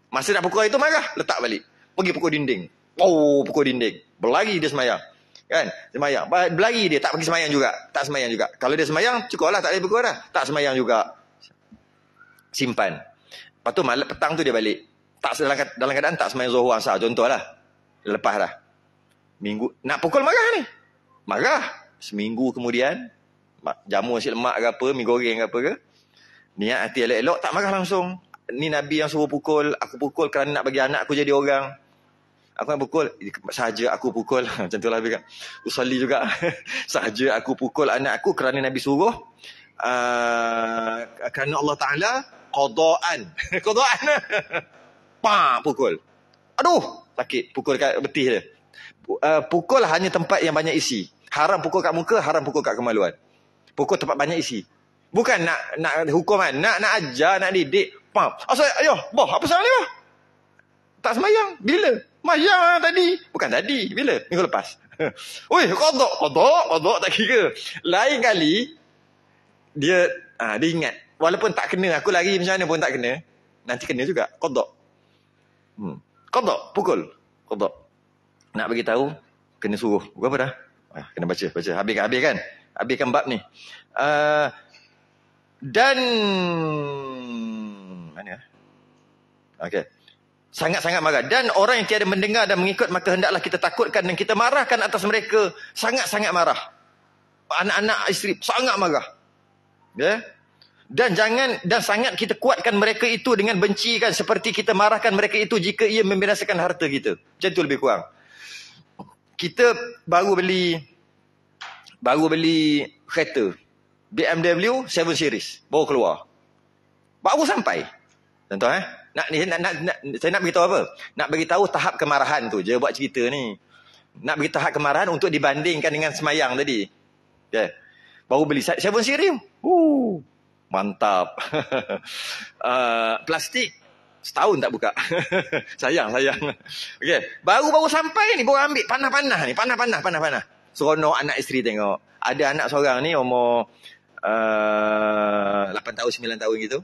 Masa nak pukul itu marah. Letak balik. Pergi pukul dinding. Oh, pukul dinding. Berlari dia semayang. Kan? Semayang. Berlari dia. Tak pergi semayang juga. Tak semayang juga. Kalau dia semayang, cukup lah. Tak boleh pukul dah. Tak semayang juga. Simpan. Lepas tu malam, petang tu dia balik. Tak dalam, dalam keadaan tak semayang zuhur asal. Contohlah. Lepas dah. Minggu. Nak pukul marah ni. Marah. Seminggu kemudian, Jamu nasi lemak ke apa, mi goreng ke apa ke. Niat hati elok-elok tak marah langsung. Ni Nabi yang suruh pukul, aku pukul kerana nak bagi anak aku jadi orang. Aku nak pukul, sahaja aku pukul. Macam tu lah Nabi kan. Usali juga. sahaja aku pukul anak aku kerana Nabi suruh. Uh, kerana Allah Ta'ala, kodoan. kodoan. Pak pukul. Aduh, sakit. Pukul kat betih dia. Uh, pukul hanya tempat yang banyak isi. Haram pukul kat muka, haram pukul kat kemaluan. Pokok tempat banyak isi. Bukan nak nak hukum kan. Nak nak ajar, nak didik. Pam. Asal ayo, boh, apa salah ni bah? Tak semayang. Bila? Mayang lah tadi. Bukan tadi. Bila? Minggu lepas. Oi, kodok, kodok, kodok tak kira. Lain kali dia ha, dia ingat walaupun tak kena aku lari macam mana pun tak kena. Nanti kena juga. Kodok. Hmm. Kodok, pukul. Kodok. Nak bagi tahu kena suruh. Bukan apa dah? Ah, kena baca, baca. Habis, habis kan? habiskan bab ni. Uh, dan mana? Ya? Okey. Sangat-sangat marah. Dan orang yang tiada mendengar dan mengikut maka hendaklah kita takutkan dan kita marahkan atas mereka. Sangat-sangat marah. Anak-anak isteri sangat marah. Ya. Yeah? Dan jangan dan sangat kita kuatkan mereka itu dengan benci kan seperti kita marahkan mereka itu jika ia membinasakan harta kita. Macam tu lebih kurang. Kita baru beli baru beli kereta BMW 7 series baru keluar baru sampai tentu eh nak ni nak, nak, nak saya nak beritahu apa nak beritahu tahap kemarahan tu je buat cerita ni nak beritahu tahap kemarahan untuk dibandingkan dengan semayang tadi yeah. baru beli 7 series Woo. mantap uh, plastik setahun tak buka. sayang, sayang. Okay, baru-baru sampai ni baru ambil panah-panah ni, panah-panah, panah-panah seronok anak isteri tengok. Ada anak seorang ni umur uh, eh, 8 tahun, 9 tahun gitu.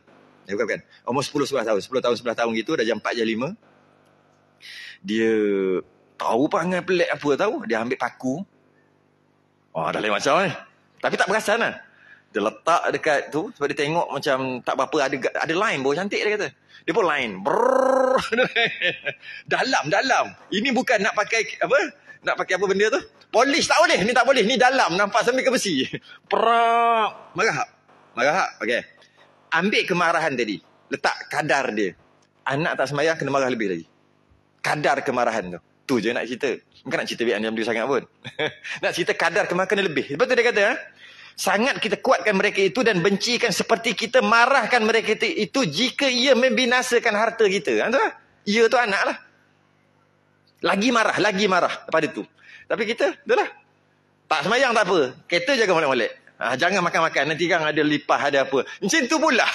Ya, bukan, bukan. Umur 10, 11 tahun. 10 tahun, 11 tahun gitu. Dah jam 4, jam 5. Dia tahu perangai pelik apa tahu. Dia ambil paku. Wah, oh, dah lain macam Eh. Tapi tak perasan lah. Dia letak dekat tu sebab dia tengok macam tak apa-apa ada ada line bau cantik dia kata. Dia pun line. Brrr. dalam dalam. Ini bukan nak pakai apa? nak pakai apa benda tu? polis tak boleh. Ni tak boleh. Ni dalam. Nampak sambil ke besi. Perak. Marah hak? Marah hak? Okey. Ambil kemarahan tadi. Letak kadar dia. Anak tak semayah kena marah lebih lagi. Kadar kemarahan tu. Tu je nak cerita. Bukan nak cerita biar dia sangat pun. nak cerita kadar kemarahan kena lebih. Lepas tu dia kata, ha? sangat kita kuatkan mereka itu dan bencikan seperti kita marahkan mereka itu jika ia membinasakan harta kita. Ha? Lah. Ia tu anak lah. Lagi marah, lagi marah pada tu. Tapi kita, itulah. Tak semayang tak apa. Kereta jaga molek-molek. Ha, jangan makan-makan. Nanti kan ada lipah, ada apa. Macam tu pula.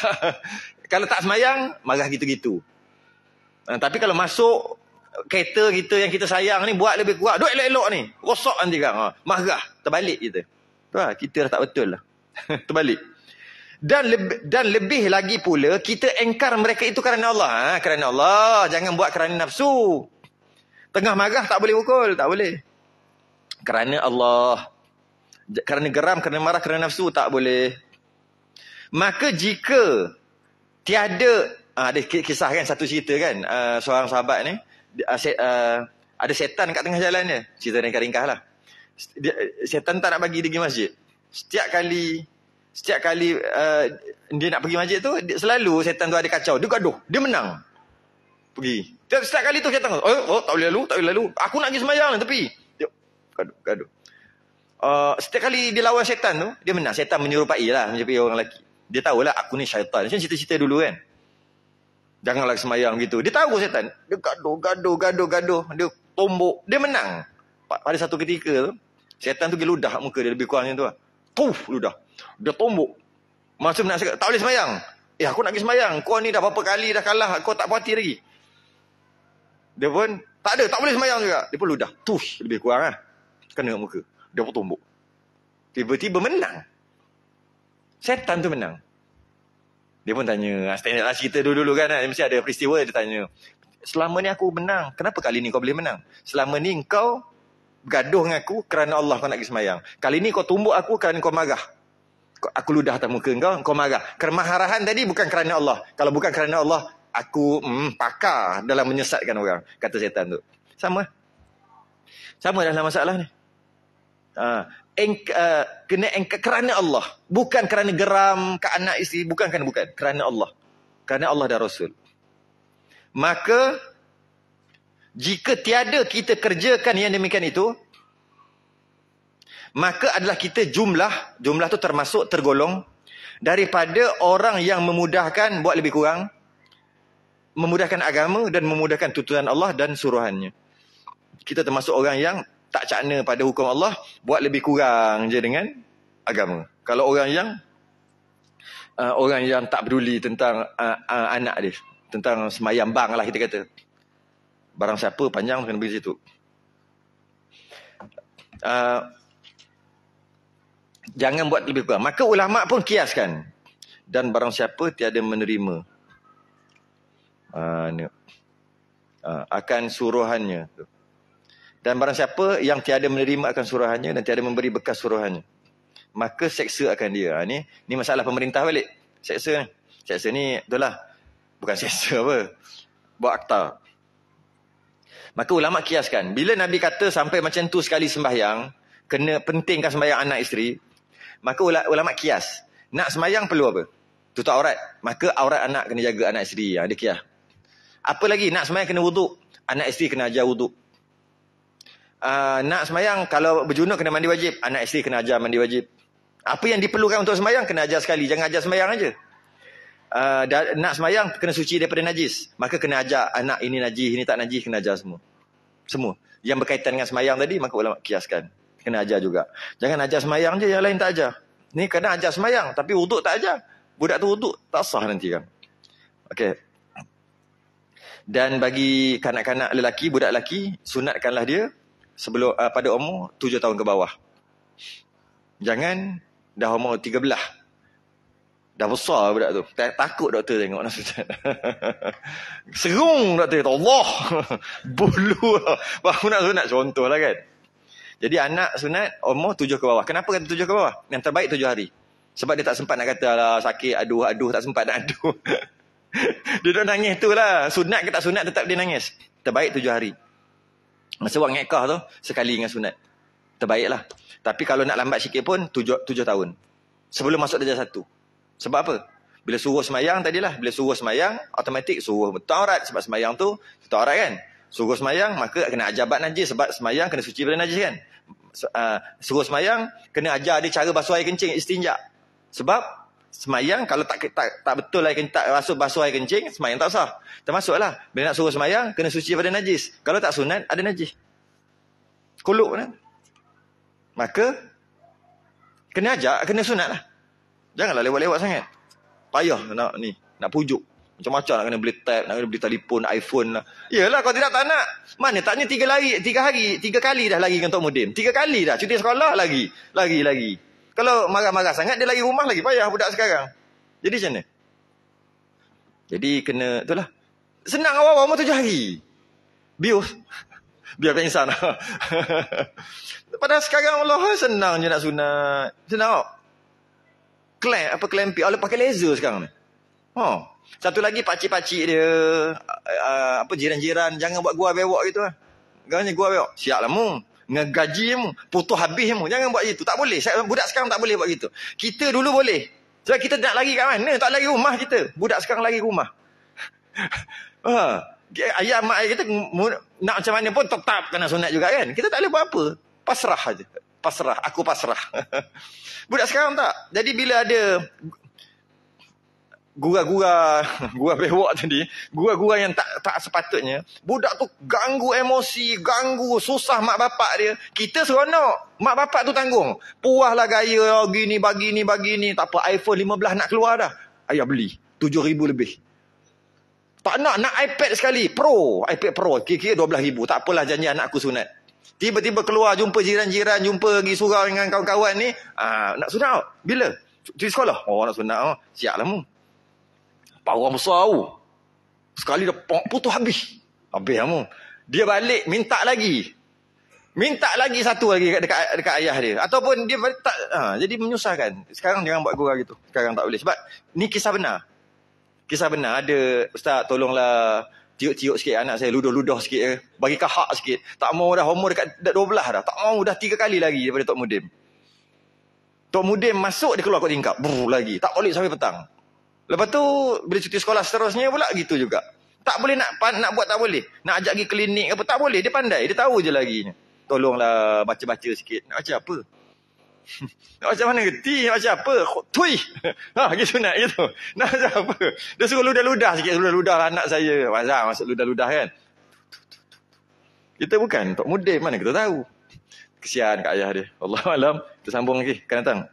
kalau tak semayang, marah gitu-gitu. Ha, tapi kalau masuk, kereta kita yang kita sayang ni, buat lebih kuat. Duit elok-elok ni. Rosak nanti kan. Ha, marah. Terbalik kita. Ha, kita dah tak betul lah. Terbalik. Dan lebih, dan lebih lagi pula, kita engkar mereka itu kerana Allah. Ha, kerana Allah. Jangan buat kerana nafsu. Tengah marah tak boleh ukul, tak boleh. Kerana Allah. Kerana geram, kerana marah, kerana nafsu, tak boleh. Maka jika tiada, ah, ada kisah kan, satu cerita kan, uh, seorang sahabat ni, uh, se, uh, ada setan kat tengah jalan dia. Cerita ni ringkah lah. Dia, setan tak nak bagi dia pergi masjid. Setiap kali, setiap kali uh, dia nak pergi masjid tu, dia, selalu setan tu ada kacau. Dia gaduh, dia menang. Pergi, Setiap, setiap kali tu saya tengok, oh, oh, tak boleh lalu, tak boleh lalu. Aku nak pergi semayang tapi. Jom, gaduh, gaduh. Uh, setiap kali dia lawan syaitan tu, dia menang. Syaitan menyerupai lah, menyerupai orang lelaki. Dia tahu lah, aku ni syaitan. Macam cerita-cerita dulu kan. Janganlah semayang gitu. Dia tahu syaitan. Dia gaduh, gaduh, gaduh, gaduh. Dia tombok. Dia menang. Pada satu ketika tu, syaitan tu geludah muka dia lebih kurang macam tu lah. Tuf, ludah. Dia tombok. Masa menang, tak boleh semayang. Eh, aku nak pergi semayang. Kau ni dah berapa kali dah kalah. Kau tak puas hati lagi. Dia pun tak ada, tak boleh semayang juga. Dia pun ludah. Tush, lebih kurang lah. Kena kan kat muka. Dia pun tumbuk. Tiba-tiba menang. Setan tu menang. Dia pun tanya, ah, standard lah cerita dulu-dulu kan. Dia eh. mesti ada peristiwa dia tanya. Selama ni aku menang. Kenapa kali ni kau boleh menang? Selama ni kau gaduh dengan aku kerana Allah kau nak pergi semayang. Kali ni kau tumbuk aku kerana kau marah. Aku ludah tak muka kau, kau marah. Kemarahan tadi bukan kerana Allah. Kalau bukan kerana Allah, aku hmm, pakar dalam menyesatkan orang. Kata setan tu. Sama. Sama dalam masalah ni. Ha. Eng, uh, kena eng, kerana Allah. Bukan kerana geram ke anak isteri. Bukan kerana bukan. Kerana Allah. Kerana Allah dan Rasul. Maka, jika tiada kita kerjakan yang demikian itu, maka adalah kita jumlah, jumlah tu termasuk tergolong, daripada orang yang memudahkan buat lebih kurang, memudahkan agama dan memudahkan tuntutan Allah dan suruhannya. Kita termasuk orang yang tak cakna pada hukum Allah, buat lebih kurang je dengan agama. Kalau orang yang uh, orang yang tak peduli tentang uh, uh, anak dia, tentang semayam bang lah kita kata. Barang siapa panjang kena pergi situ. Uh, jangan buat lebih kurang. Maka ulama pun kiaskan. Dan barang siapa tiada menerima. Ah, ni, aa, ah, akan suruhannya Dan barang siapa yang tiada menerima akan suruhannya dan tiada memberi bekas suruhannya. Maka seksa akan dia. Ha, ni, ni masalah pemerintah balik. Seksa ni. Seksa ni itulah. Bukan seksa apa. Buat akta. Maka ulama kiaskan. Bila Nabi kata sampai macam tu sekali sembahyang. Kena pentingkan sembahyang anak isteri. Maka ula, ulama kias. Nak sembahyang perlu apa? Tutup aurat. Maka aurat anak kena jaga anak isteri. Ha, dia kias. Apa lagi? Nak semayang kena wuduk. Anak isteri kena ajar wuduk. Uh, nak semayang kalau berjunuk kena mandi wajib. Anak isteri kena ajar mandi wajib. Apa yang diperlukan untuk semayang kena ajar sekali. Jangan ajar semayang aja. Uh, nak semayang kena suci daripada najis. Maka kena ajar anak ini najis, ini tak najis, kena ajar semua. Semua. Yang berkaitan dengan semayang tadi, maka ulama kiaskan. Kena ajar juga. Jangan ajar semayang je, yang lain tak ajar. Ini kena ajar semayang, tapi wuduk tak ajar. Budak tu wuduk, tak sah nanti kan. Okay dan bagi kanak-kanak lelaki budak lelaki sunatkanlah dia sebelum uh, pada umur 7 tahun ke bawah jangan dah umur belah, dah besar budak tu tak takut doktor tengok nak sunat serung doktor tu Allah bulu baru nak sunat contohlah kan jadi anak sunat umur 7 ke bawah kenapa kata 7 ke bawah yang terbaik 7 hari sebab dia tak sempat nak kata lah sakit aduh aduh tak sempat nak aduh Duduk nangis tu lah. Sunat ke tak sunat tetap dia nangis. Terbaik tujuh hari. Masa buat ngekah tu, sekali dengan sunat. Terbaik lah. Tapi kalau nak lambat sikit pun, tujuh, tujuh tahun. Sebelum masuk darjah satu. Sebab apa? Bila suruh semayang tadi lah. Bila suruh semayang, otomatik suruh taurat. Sebab semayang tu, taurat kan? Suruh semayang, maka kena ajabat najis. Sebab semayang kena suci pada najis kan? Uh, suruh semayang, kena ajar dia cara basuh air kencing, istinjak. Sebab semayang kalau tak tak, tak betul lah kita basuh basuh air kencing semayang tak sah termasuklah bila nak suruh semayang kena suci pada najis kalau tak sunat ada najis kuluk kan maka kena ajak kena sunat lah janganlah lewat-lewat sangat payah nak ni nak pujuk macam-macam nak kena beli tab nak kena beli telefon iPhone lah iyalah kalau tidak tak nak mana taknya tiga hari tiga hari tiga kali dah lagi dengan tok modem tiga kali dah cuti sekolah lagi lagi, lagi. Kalau marah-marah sangat dia lagi rumah lagi payah budak sekarang. Jadi macam mana? Jadi kena itulah. Senang awal-awal mau tujuh hari. Bius. Biar pengsan. Padahal sekarang Allah ha, senang je nak sunat. Senang tak? Clamp, apa clamp? Oh, pakai laser sekarang ni. Oh. Satu lagi pakcik-pakcik dia. Uh, apa jiran-jiran. Jangan buat gua bewok gitu lah. gua bewok. Siap lah mung ngegaji mu, putus habis mu. Jangan buat itu. Tak boleh. Budak sekarang tak boleh buat itu. Kita dulu boleh. Sebab kita nak lari kat mana? Tak lari rumah kita. Budak sekarang lari rumah. Ha. Ayah mak ayah kita nak macam mana pun tetap kena sunat juga kan. Kita tak boleh buat apa. Pasrah aja. Pasrah. Aku pasrah. Budak sekarang tak. Jadi bila ada gura-gura gua bewak tadi gura-gura yang tak tak sepatutnya budak tu ganggu emosi ganggu susah mak bapak dia kita seronok mak bapak tu tanggung puahlah gaya oh, gini bagi ni bagi ni tak apa iPhone 15 nak keluar dah ayah beli 7000 lebih tak nak nak iPad sekali pro iPad pro kira-kira 12000 tak apalah janji anak aku sunat tiba-tiba keluar jumpa jiran-jiran jumpa pergi surau dengan kawan-kawan ni Ah nak sunat bila Cuti sekolah? Oh, nak sunat. Oh. Siap lah mu power besar tu. Sekali dah pok putus habis. Habis kamu. Ya, dia balik minta lagi. Minta lagi satu lagi dekat dekat ayah dia. Ataupun dia balik tak ha, jadi menyusahkan. Sekarang jangan buat gurau gitu. Sekarang tak boleh sebab ni kisah benar. Kisah benar ada ustaz tolonglah tiup-tiup sikit anak saya ludoh-ludoh sikit ya. Bagi kahak sikit. Tak mau dah homo dekat 12 dah. Tak mau dah tiga kali lagi daripada Tok Mudim. Tok Mudim masuk dia keluar kot tingkap. Buh lagi. Tak boleh sampai petang. Lepas tu bila cuti sekolah seterusnya pula gitu juga. Tak boleh nak nak buat tak boleh. Nak ajak pergi klinik apa tak boleh. Dia pandai. Dia tahu je lagi. Tolonglah baca-baca sikit. Nak baca apa? nak baca mana geti? Nak baca apa? Tui! ha, pergi sunat gitu. Nak baca apa? Dia suruh ludah-ludah sikit. Ludah-ludah lah anak saya. Mazam masuk ludah-ludah kan. Kita bukan untuk mudik mana kita tahu. Kesian kat ayah dia. Allah malam. Kita sambung lagi. Kan datang.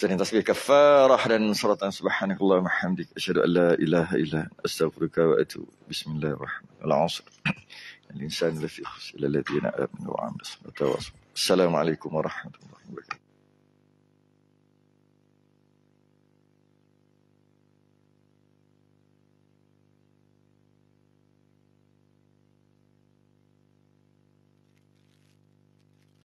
سنين تسبيح كفارة أحلى من سرطان سبحانك اللهم وبحمدك أشهد أن لا إله إلا أنت أستغفرك وأتوب بسم الله الرحمن الرحيم العصر الإنسان لفي خسر إلا الذين آمنوا وعملوا الصالحات السلام عليكم ورحمة الله وبركاته